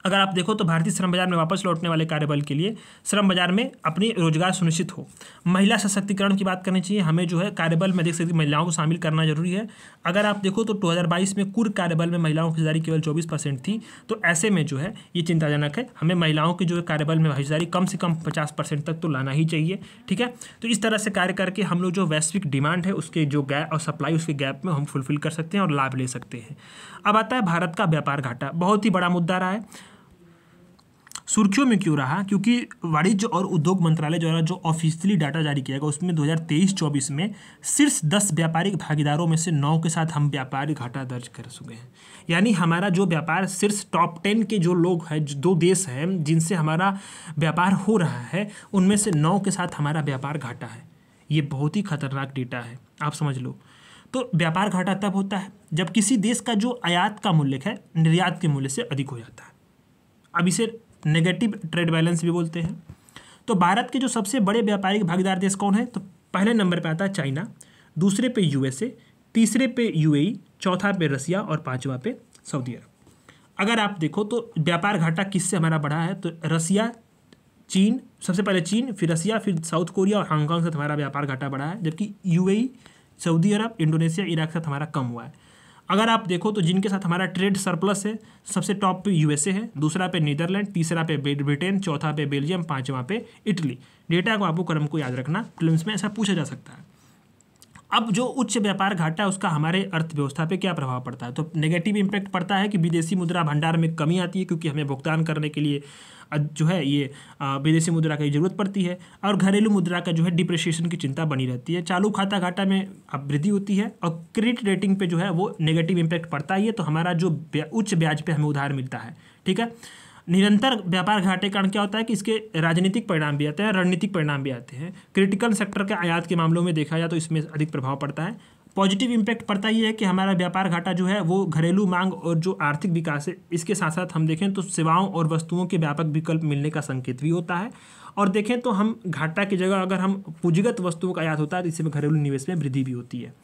अगर आप देखो तो भारतीय श्रम बाजार में वापस लौटने वाले कार्यबल के लिए श्रम बाजार में अपनी रोजगार सुनिश्चित हो महिला सशक्तिकरण की बात करनी चाहिए हमें जो है कार्यबल में देख सकते महिलाओं को शामिल करना जरूरी है अगर आप देखो तो 2022 में कुल कार्यबल में महिलाओं की हिस्सेदारी केवल चौबीस परसेंट थी तो ऐसे में जो है ये चिंताजनक है हमें महिलाओं की जो है कार्यबल में हिस्सेदारी कम से कम पचास परसेंट तक तो लाना ही चाहिए ठीक है तो इस तरह से कार्य करके हम लोग जो वैश्विक डिमांड है उसके जो गैप और सप्लाई उसके गैप में हम फुलफिल कर सकते हैं और लाभ ले सकते हैं अब आता है भारत का व्यापार घाटा बहुत ही बड़ा मुद्दा रहा है सुर्खियों में क्यों रहा क्योंकि वाणिज्य और उद्योग मंत्रालय द्वारा जो ऑफिशियली डाटा जारी किया गया उसमें 2023-24 में शीर्ष 10 व्यापारिक भागीदारों में से 9 के साथ हम व्यापार घाटा दर्ज कर चुके हैं यानी हमारा जो व्यापार शीर्ष टॉप टेन के जो लोग हैं दो देश हैं जिनसे हमारा व्यापार हो रहा है उनमें से नौ के साथ हमारा व्यापार घाटा है ये बहुत ही खतरनाक डेटा है आप समझ लो तो व्यापार घाटा तब होता है जब किसी देश का जो आयात का मूल्य है निर्यात के मूल्य से अधिक हो जाता है अब इसे नेगेटिव ट्रेड बैलेंस भी बोलते हैं तो भारत के जो सबसे बड़े व्यापारिक भागीदार देश कौन है तो पहले नंबर पर आता है चाइना दूसरे पे यूएसए तीसरे पे यूएई चौथा पे रसिया और पाँचवा पे सऊदी अरब अगर आप देखो तो व्यापार घाटा किससे हमारा बढ़ा है तो रसिया चीन सबसे पहले चीन फिर रसिया फिर साउथ कोरिया और हांगकांग से हमारा व्यापार घाटा बढ़ा है जबकि UAE Saudi Arab Indonesia Iraq से हमारा कम हुआ है अगर आप देखो तो जिनके साथ हमारा ट्रेड सरप्लस है सबसे टॉप पे यूएसए है दूसरा पे नीदरलैंड तीसरा पे ब्रिटेन चौथा पे बेल्जियम पाँचवा पे इटली डेटा को आपको क्रम को याद रखना प्रिलिम्स में ऐसा पूछा जा सकता है अब जो उच्च व्यापार घाटा है उसका हमारे अर्थव्यवस्था पे क्या प्रभाव पड़ता है तो नेगेटिव इम्पैक्ट पड़ता है कि विदेशी मुद्रा भंडार में कमी आती है क्योंकि हमें भुगतान करने के लिए जो है ये विदेशी मुद्रा की जरूरत पड़ती है और घरेलू मुद्रा का जो है डिप्रेशिएशन की चिंता बनी रहती है चालू खाता घाटा में अब वृद्धि होती है और क्रेडिट रेटिंग पे जो है वो नेगेटिव इम्पैक्ट पड़ता ही है तो हमारा जो उच्च ब्याज पर हमें उधार मिलता है ठीक है निरंतर व्यापार घाटे कारण क्या होता है कि इसके राजनीतिक परिणाम भी आते हैं रणनीतिक परिणाम भी आते हैं क्रिटिकल सेक्टर के आयात के मामलों में देखा जाए तो इसमें अधिक प्रभाव पड़ता है पॉजिटिव इम्पैक्ट पड़ता ही है कि हमारा व्यापार घाटा जो है वो घरेलू मांग और जो आर्थिक विकास है इसके साथ साथ हम देखें तो सेवाओं और वस्तुओं के व्यापक विकल्प मिलने का संकेत भी होता है और देखें तो हम घाटा की जगह अगर हम पूंजीगत वस्तुओं का याद होता है तो इसमें घरेलू निवेश में वृद्धि भी होती है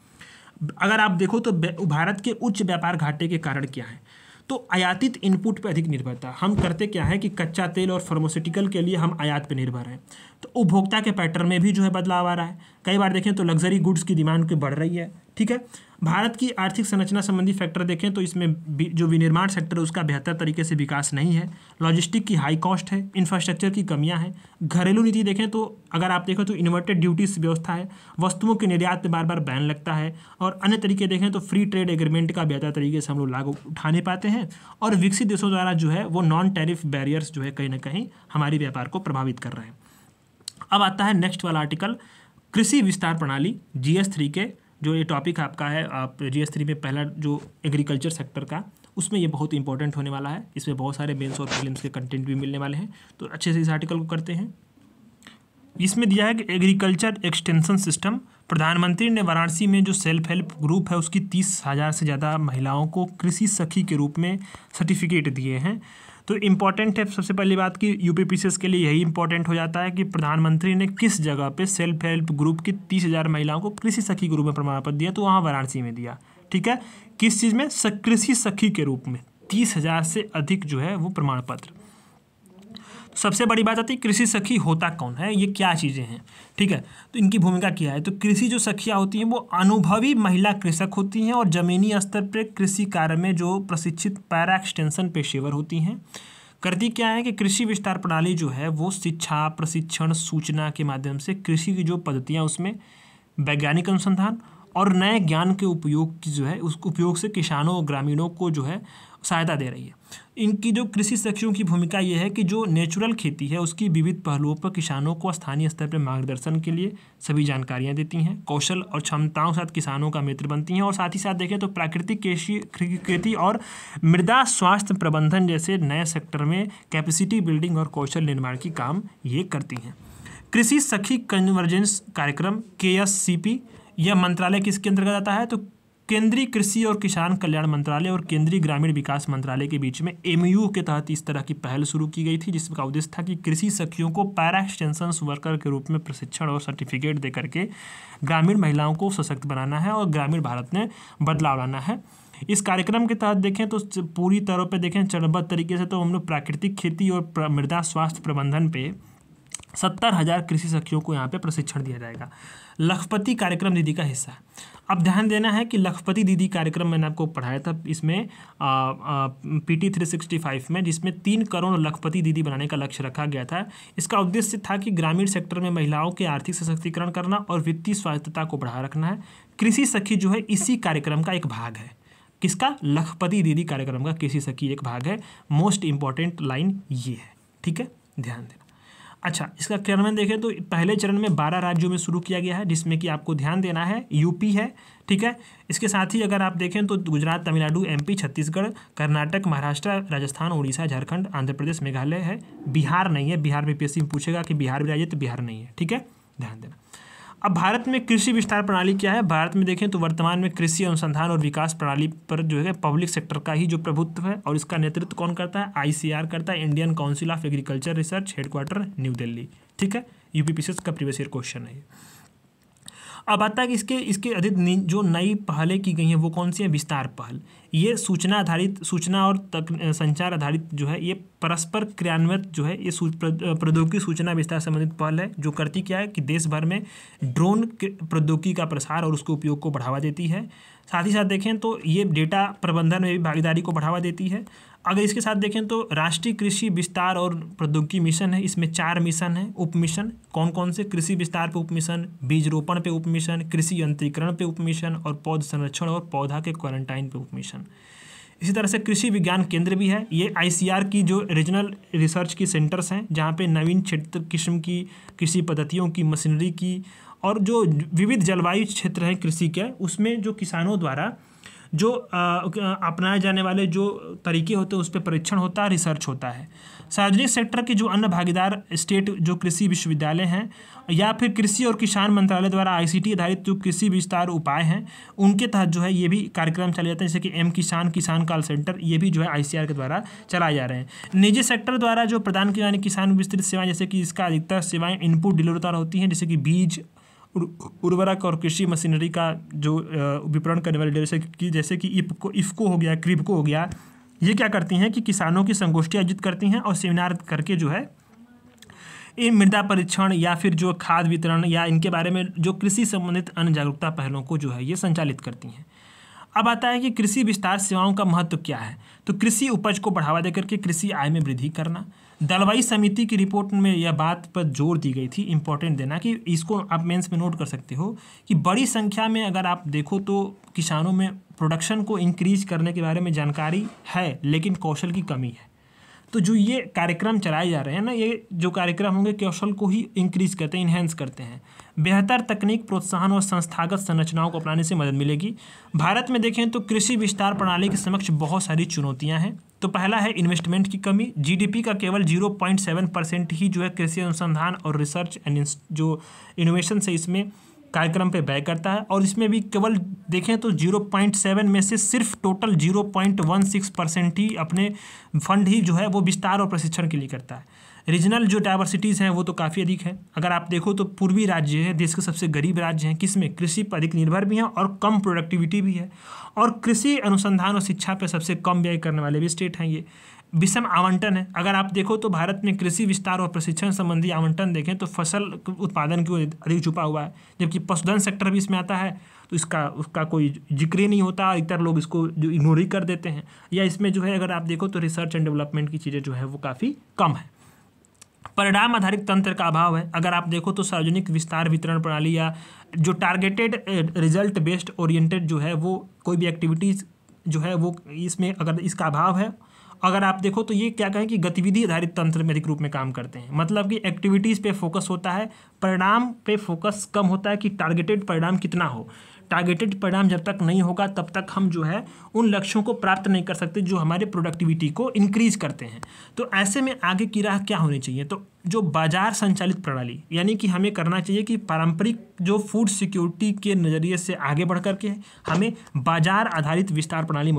अगर आप देखो तो भारत के उच्च व्यापार घाटे के कारण क्या हैं तो आयातित इनपुट पर अधिक निर्भरता हम करते क्या है कि कच्चा तेल और फार्मास्यूटिकल के लिए हम आयात पर निर्भर हैं तो उपभोक्ता के पैटर्न में भी जो है बदलाव आ रहा है कई बार देखें तो लग्जरी गुड्स की डिमांड की बढ़ रही है ठीक है भारत की आर्थिक संरचना संबंधी फैक्टर देखें तो इसमें जो विनिर्माण सेक्टर है उसका बेहतर तरीके से विकास नहीं है लॉजिस्टिक की हाई कॉस्ट है इंफ्रास्ट्रक्चर की कमियां हैं घरेलू नीति देखें तो अगर आप देखें तो इन्वर्टेड ड्यूटीज व्यवस्था है वस्तुओं के निर्यात पर बार बार बैन लगता है और अन्य तरीके देखें तो फ्री ट्रेड एग्रीमेंट का बेहतर तरीके से हम लोग लागू उठा नहीं पाते हैं और विकसित देशों द्वारा जो है वो नॉन टेरिफ बैरियर्स जो है कहीं ना कहीं हमारे व्यापार को प्रभावित कर रहे हैं अब आता है नेक्स्ट वाला आर्टिकल कृषि विस्तार प्रणाली जी एस थ्री के जो ये टॉपिक आपका है आप जी एस थ्री में पहला जो एग्रीकल्चर सेक्टर का उसमें ये बहुत इंपॉर्टेंट होने वाला है इसमें बहुत सारे मेन्स और फिल्म्स के कंटेंट भी मिलने वाले हैं तो अच्छे से इस आर्टिकल को करते हैं इसमें दिया है कि एग्रीकल्चर एक्सटेंशन सिस्टम प्रधानमंत्री ने वाराणसी में जो सेल्फ हेल्प ग्रुप है उसकी तीस हज़ार से ज़्यादा महिलाओं को कृषि सखी के रूप में सर्टिफिकेट दिए हैं तो इम्पॉर्टेंट है सबसे पहली बात कि एस के लिए यही इम्पोर्टेंट हो जाता है कि प्रधानमंत्री ने किस जगह पे सेल्फ हेल्प ग्रुप की तीस हज़ार महिलाओं को कृषि सखी ग्रुप में प्रमाण पत्र दिया तो वहाँ वाराणसी में दिया ठीक है किस चीज़ में कृषि सखी के रूप में तीस हज़ार से अधिक जो है वो प्रमाण पत्र सबसे बड़ी बात आती है कृषि सखी होता कौन है ये क्या चीज़ें हैं ठीक है तो इनकी भूमिका क्या है तो कृषि जो सखियाँ होती हैं वो अनुभवी महिला कृषक होती हैं और ज़मीनी स्तर पर कृषि कार्य में जो प्रशिक्षित पैरा एक्सटेंशन पेशेवर होती हैं करती क्या है कि कृषि विस्तार प्रणाली जो है वो शिक्षा प्रशिक्षण सूचना के माध्यम से कृषि की जो पद्धतियाँ उसमें वैज्ञानिक अनुसंधान और नए ज्ञान के उपयोग की जो है उस उपयोग से किसानों और ग्रामीणों को जो है सहायता दे रही है इनकी जो कृषि सचिवों की भूमिका ये है कि जो नेचुरल खेती है उसकी विविध पहलुओं पर किसानों को स्थानीय स्तर पर मार्गदर्शन के लिए सभी जानकारियाँ देती हैं कौशल और क्षमताओं के साथ किसानों का मित्र बनती हैं और साथ ही साथ देखें तो प्राकृतिक खेती और मृदा स्वास्थ्य प्रबंधन जैसे नए सेक्टर में कैपेसिटी बिल्डिंग और कौशल निर्माण की काम ये करती हैं कृषि सखी कन्वर्जेंस कार्यक्रम के एस सी पी यह मंत्रालय किसके अंतर्गत आता है तो केंद्रीय कृषि और किसान कल्याण मंत्रालय और केंद्रीय ग्रामीण विकास मंत्रालय के बीच में एमयू के तहत इस तरह की पहल शुरू की गई थी जिसका उद्देश्य था कि कृषि सखियों को पैरा एक्सटेंशन वर्कर के रूप में प्रशिक्षण और सर्टिफिकेट दे करके ग्रामीण महिलाओं को सशक्त बनाना है और ग्रामीण भारत में बदलाव लाना है इस कार्यक्रम के तहत देखें तो पूरी तरह पे देखें चरणबद्ध तरीके से तो हम लोग प्राकृतिक खेती और मृदा स्वास्थ्य प्रबंधन पे सत्तर हज़ार कृषि सखियों को यहाँ पे प्रशिक्षण दिया जाएगा लखपति कार्यक्रम दीदी का हिस्सा अब ध्यान देना है कि लखपति दीदी कार्यक्रम मैंने आपको पढ़ाया था इसमें P T three sixty five में जिसमें तीन करोड़ लखपति दीदी बनाने का लक्ष्य रखा गया था इसका उद्देश्य था कि ग्रामीण सेक्टर में महिलाओं के आर्थिक सशक्तिकरण करना और वित्तीय स्वायत्तता को बढ़ा रखना है कृषि सखी जो है इसी कार्यक्रम का एक भाग है किसका लखपति दीदी कार्यक्रम का कृषि सखी एक भाग है मोस्ट इंपॉर्टेंट लाइन ये है ठीक है ध्यान दें अच्छा इसका क्रियान्वयन देखें तो पहले चरण में बारह राज्यों में शुरू किया गया है जिसमें कि आपको ध्यान देना है यूपी है ठीक है इसके साथ ही अगर आप देखें तो गुजरात तमिलनाडु एमपी छत्तीसगढ़ कर्नाटक महाराष्ट्र राजस्थान उड़ीसा झारखंड आंध्र प्रदेश मेघालय है बिहार नहीं है बिहार में पी में पूछेगा कि बिहार भी राज्य तो बिहार नहीं है ठीक है ध्यान देना अब भारत में कृषि विस्तार प्रणाली क्या है भारत में देखें तो वर्तमान में कृषि अनुसंधान और विकास प्रणाली पर जो है पब्लिक सेक्टर का ही जो प्रभुत्व है और इसका नेतृत्व कौन करता है आई करता है Indian council of agriculture research headquarter new Delhi ठीक है यूपी का प्रीवियस ईयर क्वेश्चन है अब आता है कि इसके इसके अधिक जो नई पहलें की गई हैं वो कौन सी हैं विस्तार पहल ये सूचना आधारित सूचना और तक संचार आधारित जो है ये परस्पर क्रियान्वित जो है ये प्रौद्योगिकी सूचना विस्तार संबंधित पहल है जो करती क्या है कि देश भर में ड्रोन प्रौद्योगिकी का प्रसार और उसके उपयोग को बढ़ावा देती है साथ ही साथ देखें तो ये डेटा प्रबंधन में भी भागीदारी को बढ़ावा देती है अगर इसके साथ देखें तो राष्ट्रीय कृषि विस्तार और प्रौद्योगिकी मिशन है इसमें चार मिशन है उप मिशन कौन कौन से कृषि विस्तार पे उप मिशन बीज रोपण पे उप मिशन कृषि यंत्रीकरण पे उप मिशन और पौध संरक्षण और पौधा के क्वारंटाइन पे उप मिशन इसी तरह से कृषि विज्ञान केंद्र भी है ये आई की जो रीजनल रिसर्च की सेंटर्स हैं जहाँ पर नवीन क्षेत्र किस्म की कृषि पद्धतियों की मशीनरी की और जो विविध जलवायु क्षेत्र हैं कृषि के उसमें जो किसानों द्वारा जो अपनाए जाने वाले जो तरीके होते हैं उस पर परीक्षण होता है रिसर्च होता है सार्वजनिक सेक्टर के जो अन्य भागीदार स्टेट जो कृषि विश्वविद्यालय हैं या फिर कृषि और किसान मंत्रालय द्वारा आईसीटी आधारित जो कृषि विस्तार उपाय हैं उनके तहत जो है ये भी कार्यक्रम चले जाते हैं जैसे कि एम किसान किसान कॉल सेंटर ये भी जो है आई के द्वारा चलाए जा रहे हैं निजी सेक्टर द्वारा जो प्रदान की जाने किसान विस्तृत सेवाएँ जैसे कि इसका अधिकतर सेवाएँ इनपुट डिलीवर द्वारा होती हैं जैसे कि बीज उर्वरक और कृषि मशीनरी का जो विपणन करने वाले जैसे कि जैसे कि इफको इफको हो गया क्रिपको हो गया ये क्या करती हैं कि किसानों की संगोष्ठी आयोजित करती हैं और सेमिनार करके जो है इन मृदा परीक्षण या फिर जो खाद वितरण या इनके बारे में जो कृषि संबंधित अन्य जागरूकता पहलों को जो है ये संचालित करती हैं अब आता है कि कृषि विस्तार सेवाओं का महत्व क्या है तो कृषि उपज को बढ़ावा देकर के कृषि आय में वृद्धि करना दलवाई समिति की रिपोर्ट में यह बात पर जोर दी गई थी इम्पोर्टेंट देना कि इसको आप मेंस में नोट कर सकते हो कि बड़ी संख्या में अगर आप देखो तो किसानों में प्रोडक्शन को इंक्रीज करने के बारे में जानकारी है लेकिन कौशल की कमी है तो जो ये कार्यक्रम चलाए जा रहे हैं ना ये जो कार्यक्रम होंगे कौशल को ही इंक्रीज करते हैं इन्हेंस करते हैं बेहतर तकनीक प्रोत्साहन और संस्थागत संरचनाओं को अपनाने से मदद मिलेगी भारत में देखें तो कृषि विस्तार प्रणाली के समक्ष बहुत सारी चुनौतियां हैं तो पहला है इन्वेस्टमेंट की कमी जीडीपी का केवल सेवन परसेंट ही जो है कृषि अनुसंधान और रिसर्च एंड जो इनोवेशन से इसमें कार्यक्रम पे व्यय करता है और इसमें भी केवल देखें तो 0.7 में से सिर्फ टोटल 0.16 परसेंट ही अपने फंड ही जो है वो विस्तार और प्रशिक्षण के लिए करता है रीजनल जो डाइवर्सिटीज़ हैं वो तो काफ़ी अधिक है अगर आप देखो तो पूर्वी राज्य है देश के सबसे गरीब राज्य हैं किसमें कृषि पर अधिक निर्भर भी हैं और कम प्रोडक्टिविटी भी है और कृषि अनुसंधान और शिक्षा पर सबसे कम व्यय करने वाले भी स्टेट हैं ये विषम आवंटन है अगर आप देखो तो भारत में कृषि विस्तार और प्रशिक्षण संबंधी आवंटन देखें तो फसल उत्पादन की अधिक छुपा हुआ है जबकि पशुधन सेक्टर भी इसमें आता है तो इसका उसका कोई जिक्र ही नहीं होता अधिकतर लोग इसको जो इग्नोर ही कर देते हैं या इसमें जो है अगर आप देखो तो रिसर्च एंड डेवलपमेंट की चीज़ें जो है वो काफ़ी कम है परिणाम आधारित तंत्र का अभाव है अगर आप देखो तो सार्वजनिक विस्तार वितरण प्रणाली या जो टारगेटेड रिजल्ट बेस्ड ओरिएंटेड जो है वो कोई भी एक्टिविटीज़ जो है वो इसमें अगर इसका अभाव है अगर आप देखो तो ये क्या कहें कि गतिविधि आधारित तंत्र में अधिक रूप में काम करते हैं मतलब कि एक्टिविटीज़ पे फोकस होता है परिणाम पे फोकस कम होता है कि टारगेटेड परिणाम कितना हो टारगेटेड परिणाम जब तक नहीं होगा तब तक हम जो है उन लक्ष्यों को प्राप्त नहीं कर सकते जो हमारे प्रोडक्टिविटी को इंक्रीज करते हैं तो ऐसे में आगे की राह क्या होनी चाहिए तो जो बाजार संचालित प्रणाली यानी कि हमें करना चाहिए कि पारंपरिक जो फूड सिक्योरिटी के नज़रिए से आगे बढ़ कर के हमें बाजार आधारित विस्तार प्रणाली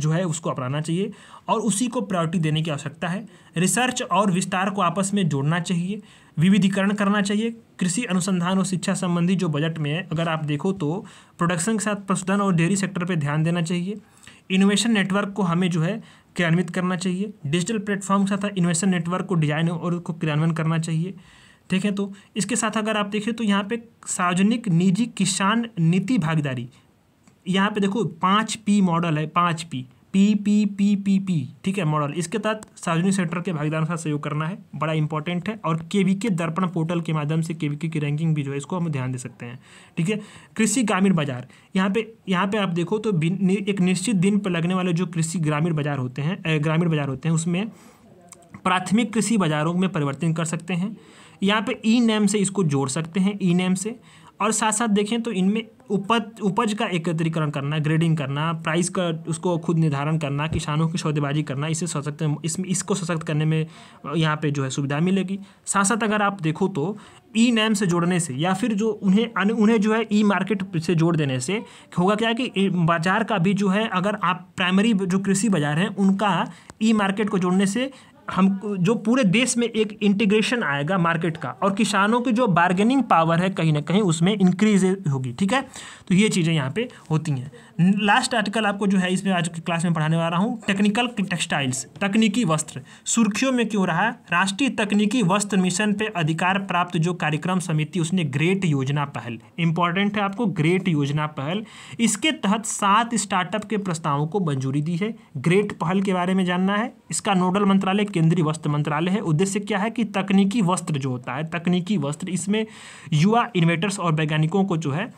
जो है उसको अपनाना चाहिए और उसी को प्रायोरिटी देने की आवश्यकता है रिसर्च और विस्तार को आपस में जोड़ना चाहिए विविधीकरण करना चाहिए कृषि अनुसंधान और शिक्षा संबंधी जो बजट में है अगर आप देखो तो प्रोडक्शन के साथ पशुधन और डेयरी सेक्टर पर ध्यान देना चाहिए इनोवेशन नेटवर्क को हमें जो है क्रियान्वित करना चाहिए डिजिटल प्लेटफॉर्म के साथ इन्वेस्टर नेटवर्क को डिजाइन और उसको क्रियान्वयन करना चाहिए ठीक है तो इसके साथ अगर आप देखें तो यहाँ पे सार्वजनिक निजी किसान नीति भागीदारी यहाँ पे देखो पाँच पी मॉडल है पाँच P P P P P P ठीक है मॉडल इसके तहत सार्वजनिक सेक्टर के भागीदारों का सहयोग करना है बड़ा इंपॉर्टेंट है और वी के दर्पण पोर्टल के माध्यम से के की रैंकिंग भी जो है इसको हम ध्यान दे सकते हैं ठीक है कृषि ग्रामीण बाजार यहाँ पे यहाँ पे आप देखो तो एक निश्चित दिन पर लगने वाले जो कृषि ग्रामीण बाजार होते हैं ग्रामीण बाजार होते हैं उसमें प्राथमिक कृषि बाजारों में परिवर्तन कर सकते हैं यहाँ पे ई नेम से इसको जोड़ सकते हैं ई नेम से और साथ साथ देखें तो इनमें उपज उपज का एकत्रीकरण करना ग्रेडिंग करना प्राइस का उसको खुद निर्धारण करना किसानों की सौदेबाजी करना इसे सशक्त इसमें इसको सशक्त करने में यहाँ पे जो है सुविधा मिलेगी साथ साथ अगर आप देखो तो ई नैम से जोड़ने से या फिर जो उन्हें उन्हें जो है ई मार्केट से जोड़ देने से होगा क्या कि बाज़ार का भी जो है अगर आप प्राइमरी जो कृषि बाज़ार हैं उनका ई मार्केट को जोड़ने से हम जो पूरे देश में एक इंटीग्रेशन आएगा मार्केट का और किसानों की जो बार्गेनिंग पावर है कहीं ना कहीं उसमें इंक्रीज होगी ठीक है तो ये चीज़ें यहाँ पे होती हैं लास्ट आर्टिकल आपको जो है इसमें आज की क्लास में पढ़ाने वाला हूँ टेक्निकल टेक्सटाइल्स तकनीकी वस्त्र सुर्खियों में क्यों रहा राष्ट्रीय तकनीकी वस्त्र मिशन पे अधिकार प्राप्त जो कार्यक्रम समिति उसने ग्रेट योजना पहल इंपॉर्टेंट है आपको ग्रेट योजना पहल इसके तहत सात स्टार्टअप के प्रस्तावों को मंजूरी दी है ग्रेट पहल के बारे में जानना है इसका नोडल मंत्रालय केंद्रीय वस्त्र मंत्रालय है उद्देश्य क्या है कि तकनीकी वस्त्र जो होता है तकनीकी वस्त्र इसमें युवा इन्वेटर्स और वैज्ञानिकों को जो है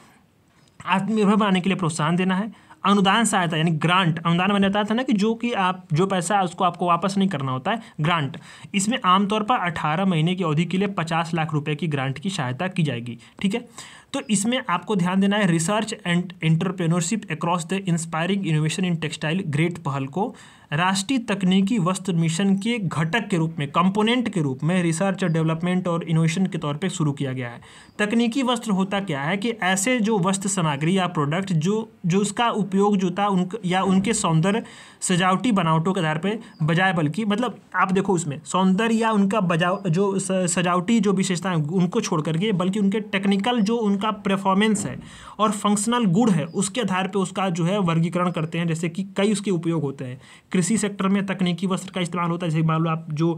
आत्मनिर्भर बनाने के लिए प्रोत्साहन देना है अनुदान सहायता यानी ग्रांट अनुदान मैंने बताया था ना कि जो कि आप जो पैसा है उसको आपको वापस नहीं करना होता है ग्रांट इसमें आमतौर पर 18 महीने की अवधि के लिए 50 लाख रुपए की ग्रांट की सहायता की जाएगी ठीक है तो इसमें आपको ध्यान देना है research and entrepreneurship across the inspiring innovation in textile great पहल को राष्ट्रीय तकनीकी वस्त्र मिशन के घटक के रूप में कंपोनेंट के रूप में रिसर्च और डेवलपमेंट और इनोवेशन के तौर पे शुरू किया गया है तकनीकी वस्त्र होता क्या है कि ऐसे जो वस्त्र सामग्री या प्रोडक्ट जो जो उसका उपयोग जो था उन या उनके सौंदर्य सजावटी बनावटों के आधार पर बजाय बल्कि मतलब आप देखो उसमें सौंदर्य या उनका बजाव जो सजावटी जो विशेषता उनको छोड़ करके बल्कि उनके टेक्निकल जो उनका उसका परफॉर्मेंस है और फंक्शनल गुड है उसके आधार पर उसका जो है वर्गीकरण करते हैं जैसे कि कई उसके उपयोग होते हैं कृषि सेक्टर में तकनीकी वस्त्र का इस्तेमाल होता है जैसे मान लो आप जो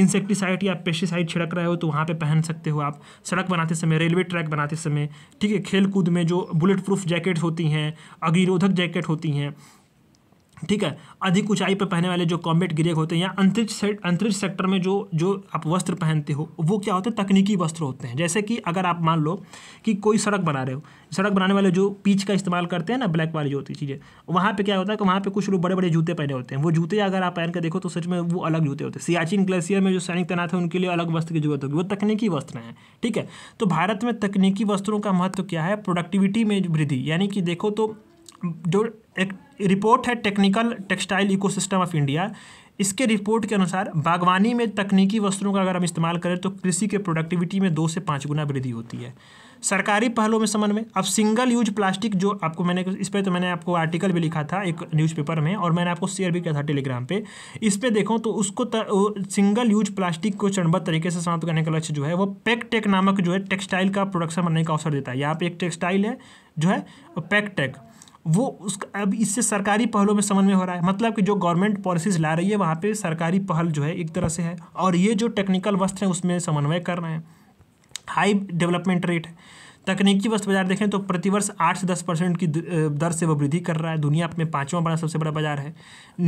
इंसेक्टिसाइड या पेस्टिसाइड छिड़क रहे हो तो वहाँ पर पहन सकते हो आप सड़क बनाते समय रेलवे ट्रैक बनाते समय ठीक है खेल कूद में जो बुलेट प्रूफ जैकेट होती हैं अग्निरोधक जैकेट होती हैं ठीक है अधिक ऊंचाई पर पहने वाले जो कॉम्बेट ग्रेक होते हैं या अंतरिक्ष से, अंतरिक्ष सेक्टर में जो जो आप वस्त्र पहनते हो वो क्या होते हैं तकनीकी वस्त्र होते हैं जैसे कि अगर आप मान लो कि कोई सड़क बना रहे हो सड़क बनाने वाले जो पीच का इस्तेमाल करते हैं ना ब्लैक वाली जो होती है चीज़ें वहाँ पर क्या होता है कि वहाँ पर कुछ लोग बड़े बड़े जूते पहने होते हैं वो जूते अगर आप पहन कर देखो तो सच में वो अलग जूते होते हैं सियाचिन ग्लेशियर में जो सैनिक तैनात है उनके लिए अलग वस्त्र की जरूरत होगी वो तकनीकी वस्त्र हैं ठीक है तो भारत में तकनीकी वस्त्रों का महत्व क्या है प्रोडक्टिविटी में वृद्धि यानी कि देखो तो जो एक रिपोर्ट है technical textile ecosystem of India इसके रिपोर्ट के अनुसार बागवानी में तकनीकी वस्त्रों का अगर हम इस्तेमाल करें तो कृषि के प्रोडक्टिविटी में दो से पाँच गुना वृद्धि होती है सरकारी पहलों में समन्वय में अब सिंगल यूज प्लास्टिक जो आपको मैंने इस पर तो मैंने आपको आर्टिकल भी लिखा था एक न्यूज़पेपर में और मैंने आपको शेयर भी किया था टेलीग्राम पे इस पर देखो तो उसको तर, सिंगल यूज प्लास्टिक को चरणबद्ध तरीके से समाप्त करने का लक्ष्य जो है वो पैकटेक नामक जो है टेक्सटाइल का प्रोडक्शन बनने का अवसर देता है यहाँ पर एक टेक्सटाइल है जो है पैकटेक वो उसका अब इससे सरकारी पहलों में समन्वय हो रहा है मतलब कि जो गवर्नमेंट पॉलिसीज ला रही है वहाँ पे सरकारी पहल जो है एक तरह से है और ये जो टेक्निकल वस्त्र हैं उसमें समन्वय कर रहे हैं हाई डेवलपमेंट रेट है तकनीकी वस्तु बाजार देखें तो प्रतिवर्ष आठ से दस परसेंट की दर से वह वृद्धि कर रहा है दुनिया में पाँचवा बड़ा सबसे बड़ा बाजार है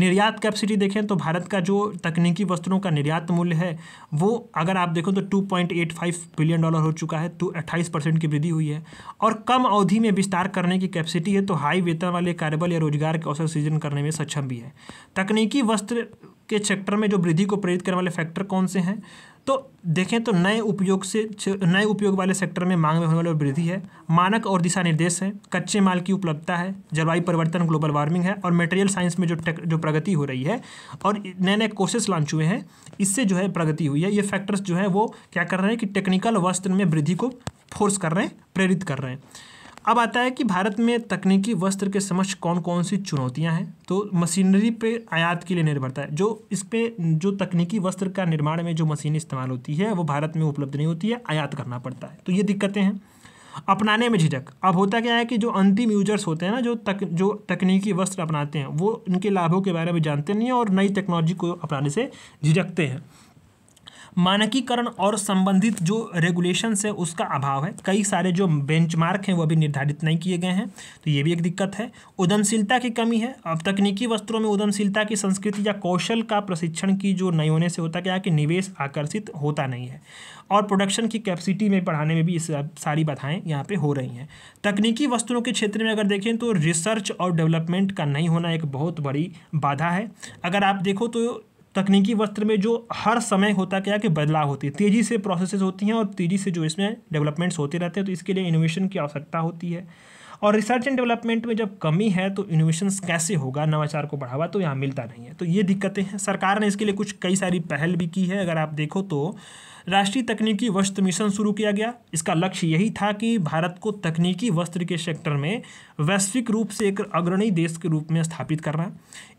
निर्यात कैपेसिटी देखें तो भारत का जो तकनीकी वस्त्रों का निर्यात मूल्य है वो अगर आप देखो तो टू बिलियन डॉलर हो चुका है तो अट्ठाईस की वृद्धि हुई है और कम अवधि में विस्तार करने की कैपेसिटी है तो हाई वेतन वाले कार्यबल या रोजगार के अवसर सृजन करने में सक्षम भी है तकनीकी वस्त्र के सेक्टर में जो वृद्धि को प्रेरित करने वाले फैक्टर कौन से हैं तो देखें तो नए उपयोग से नए उपयोग वाले सेक्टर में मांग में होने वाली वृद्धि है मानक और दिशा निर्देश हैं कच्चे माल की उपलब्धता है जलवायु परिवर्तन ग्लोबल वार्मिंग है और मटेरियल साइंस में जो टेक जो प्रगति हो रही है और नए नए कोर्सेस लॉन्च हुए हैं इससे जो है प्रगति हुई है ये फैक्टर्स जो है वो क्या कर रहे हैं कि टेक्निकल वस्त्र में वृद्धि को फोर्स कर रहे हैं प्रेरित कर रहे हैं अब आता है कि भारत में तकनीकी वस्त्र के समक्ष कौन कौन सी चुनौतियां हैं तो मशीनरी पे आयात के लिए निर्भरता है जो इस पर जो तकनीकी वस्त्र का निर्माण में जो मशीन इस्तेमाल होती है वो भारत में उपलब्ध नहीं होती है आयात करना पड़ता है तो ये दिक्कतें हैं अपनाने में झिझक अब होता क्या है कि जो अंतिम यूजर्स होते हैं ना जो तक जो तकनीकी वस्त्र अपनाते हैं वो उनके लाभों के बारे में जानते नहीं हैं और नई टेक्नोलॉजी को अपनाने से झिझकते हैं मानकीकरण और संबंधित जो रेगुलेशन है उसका अभाव है कई सारे जो बेंचमार्क हैं वो भी निर्धारित नहीं किए गए हैं तो ये भी एक दिक्कत है उद्यमशीलता की कमी है अब तकनीकी वस्त्रों में उद्यमशीलता की संस्कृति या कौशल का प्रशिक्षण की जो नहीं होने से होता क्या कि निवेश आकर्षित होता नहीं है और प्रोडक्शन की कैपेसिटी में बढ़ाने में भी इस सारी बाधाएँ यहाँ पर हो रही हैं तकनीकी वस्तुओं के क्षेत्र में अगर देखें तो रिसर्च और डेवलपमेंट का नहीं होना एक बहुत बड़ी बाधा है अगर आप देखो तो तकनीकी वस्त्र में जो हर समय होता क्या कि बदलाव होती है तेज़ी से प्रोसेसेस होती हैं और तेज़ी से जो इसमें डेवलपमेंट्स होते रहते हैं तो इसके लिए इनोवेशन की आवश्यकता होती है और रिसर्च एंड डेवलपमेंट में जब कमी है तो इनोवेशन कैसे होगा नवाचार को बढ़ावा तो यहाँ मिलता नहीं है तो ये दिक्कतें हैं सरकार ने इसके लिए कुछ कई सारी पहल भी की है अगर आप देखो तो राष्ट्रीय तकनीकी वस्त्र मिशन शुरू किया गया इसका लक्ष्य यही था कि भारत को तकनीकी वस्त्र के सेक्टर में वैश्विक रूप से एक अग्रणी देश के रूप में स्थापित करना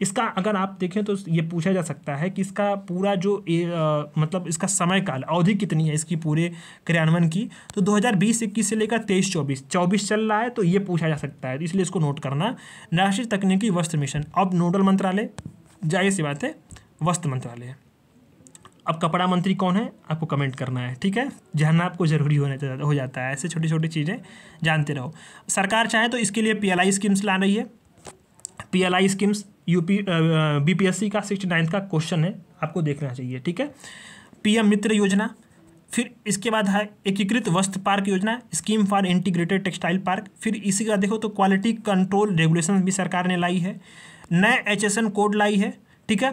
इसका अगर आप देखें तो ये पूछा जा सकता है कि इसका पूरा जो ए, आ, मतलब इसका समय काल अवधि कितनी है इसकी पूरे क्रियान्वयन की तो दो हज़ार से लेकर तेईस चौबीस चौबीस चल रहा है तो ये पूछा जा सकता है इसलिए इसको नोट करना राष्ट्रीय तकनीकी वस्त्र मिशन अब नोडल मंत्रालय जाहिर सी बात है वस्त्र मंत्रालय अब कपड़ा मंत्री कौन है आपको कमेंट करना है ठीक है जानना आपको ज़रूरी होने हो जाता है ऐसे छोटी छोटी चीज़ें जानते रहो सरकार चाहे तो इसके लिए पी स्कीम्स ला रही है पी स्कीम्स यूपी बीपीएससी का सिक्सटी नाइन्थ का क्वेश्चन है आपको देखना चाहिए ठीक है पीएम मित्र योजना फिर इसके बाद है एकीकृत वस्त्र पार्क योजना scheme for integrated textile park फिर इसी का देखो तो क्वालिटी कंट्रोल रेगुलेशन भी सरकार ने लाई है नए एच कोड लाई है ठीक है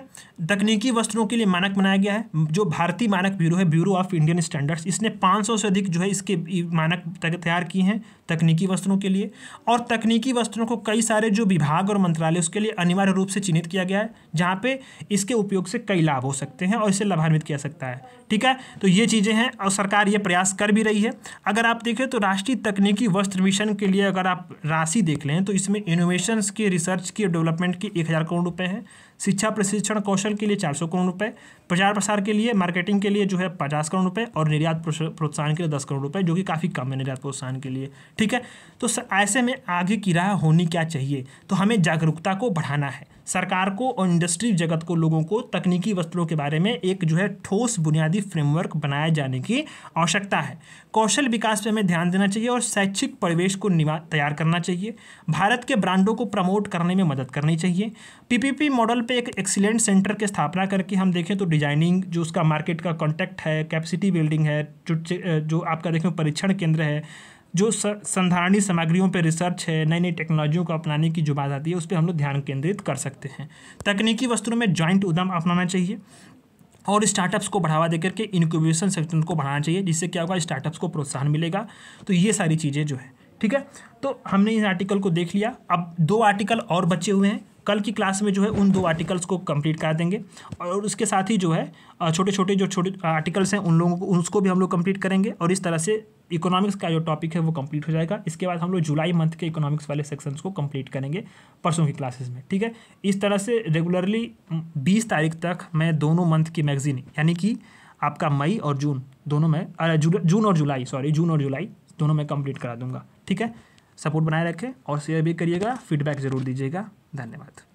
तकनीकी वस्तुओं के लिए मानक बनाया गया है जो भारतीय मानक ब्यूरो है ब्यूरो ऑफ इंडियन स्टैंडर्ड्स इसने 500 से अधिक जो है इसके मानक तैयार किए हैं तकनीकी वस्त्रों के लिए और तकनीकी वस्त्रों को कई सारे जो विभाग और मंत्रालय उसके लिए अनिवार्य रूप से चिन्हित किया गया है जहाँ पे इसके उपयोग से कई लाभ हो सकते हैं और इसे लाभान्वित किया सकता है ठीक है तो ये चीज़ें हैं और सरकार ये प्रयास कर भी रही है अगर आप देखें तो राष्ट्रीय तकनीकी वस्त्र मिशन के लिए अगर आप राशि देख लें तो इसमें इनोवेशंस की रिसर्च की डेवलपमेंट की एक हज़ार करोड़ रुपये हैं शिक्षा प्रशिक्षण कौशल के लिए चार सौ करोड़ रुपये प्रचार प्रसार के लिए मार्केटिंग के लिए जो है पचास करोड़ रुपये और निर्यात प्रोत्साहन के लिए दस करोड़ रुपये जो कि काफ़ी कम है निर्यात प्रोत्साहन के लिए ठीक है तो ऐसे में आगे की राह होनी क्या चाहिए तो हमें जागरूकता को बढ़ाना है सरकार को और इंडस्ट्री जगत को लोगों को तकनीकी वस्तुओं के बारे में एक जो है ठोस बुनियादी फ्रेमवर्क बनाए जाने की आवश्यकता है कौशल विकास पर हमें ध्यान देना चाहिए और शैक्षिक परिवेश को तैयार करना चाहिए भारत के ब्रांडों को प्रमोट करने में मदद करनी चाहिए पीपीपी मॉडल पे एक एक्सीलेंट सेंटर की स्थापना करके हम देखें तो डिजाइनिंग जो उसका मार्केट का कॉन्टैक्ट है कैपेसिटी बिल्डिंग है जो जो आपका देखें परीक्षण केंद्र है जो संधारणीय सामग्रियों पर रिसर्च है नई नई टेक्नोलॉजियों को अपनाने की जो बात आती है उस पर हम लोग ध्यान केंद्रित कर सकते हैं तकनीकी वस्त्रों में ज्वाइंट उद्यम अपनाना चाहिए और स्टार्टअप्स को बढ़ावा देकर के इनक्यूबेशन सेक्टर को बढ़ाना चाहिए जिससे क्या होगा स्टार्टअप्स को प्रोत्साहन मिलेगा तो ये सारी चीज़ें जो है ठीक है तो हमने इस आर्टिकल को देख लिया अब दो आर्टिकल और बचे हुए हैं कल की क्लास में जो है उन दो आर्टिकल्स को कंप्लीट करा देंगे और उसके साथ ही जो है छोटे छोटे जो छोटे आर्टिकल्स हैं उन लोगों को उसको भी हम लोग कंप्लीट करेंगे और इस तरह से इकोनॉमिक्स का जो टॉपिक है वो कंप्लीट हो जाएगा इसके बाद हम लोग जुलाई मंथ के इकोनॉमिक्स वाले सेक्शंस को कंप्लीट करेंगे परसों की क्लासेस में ठीक है इस तरह से रेगुलरली बीस तारीख तक मैं दोनों मंथ की मैगजीन यानी कि आपका मई और जून दोनों में जून और जुलाई सॉरी जून और जुलाई दोनों में कंप्लीट करा दूंगा ठीक है सपोर्ट बनाए रखें और शेयर भी करिएगा फीडबैक ज़रूर दीजिएगा धन्यवाद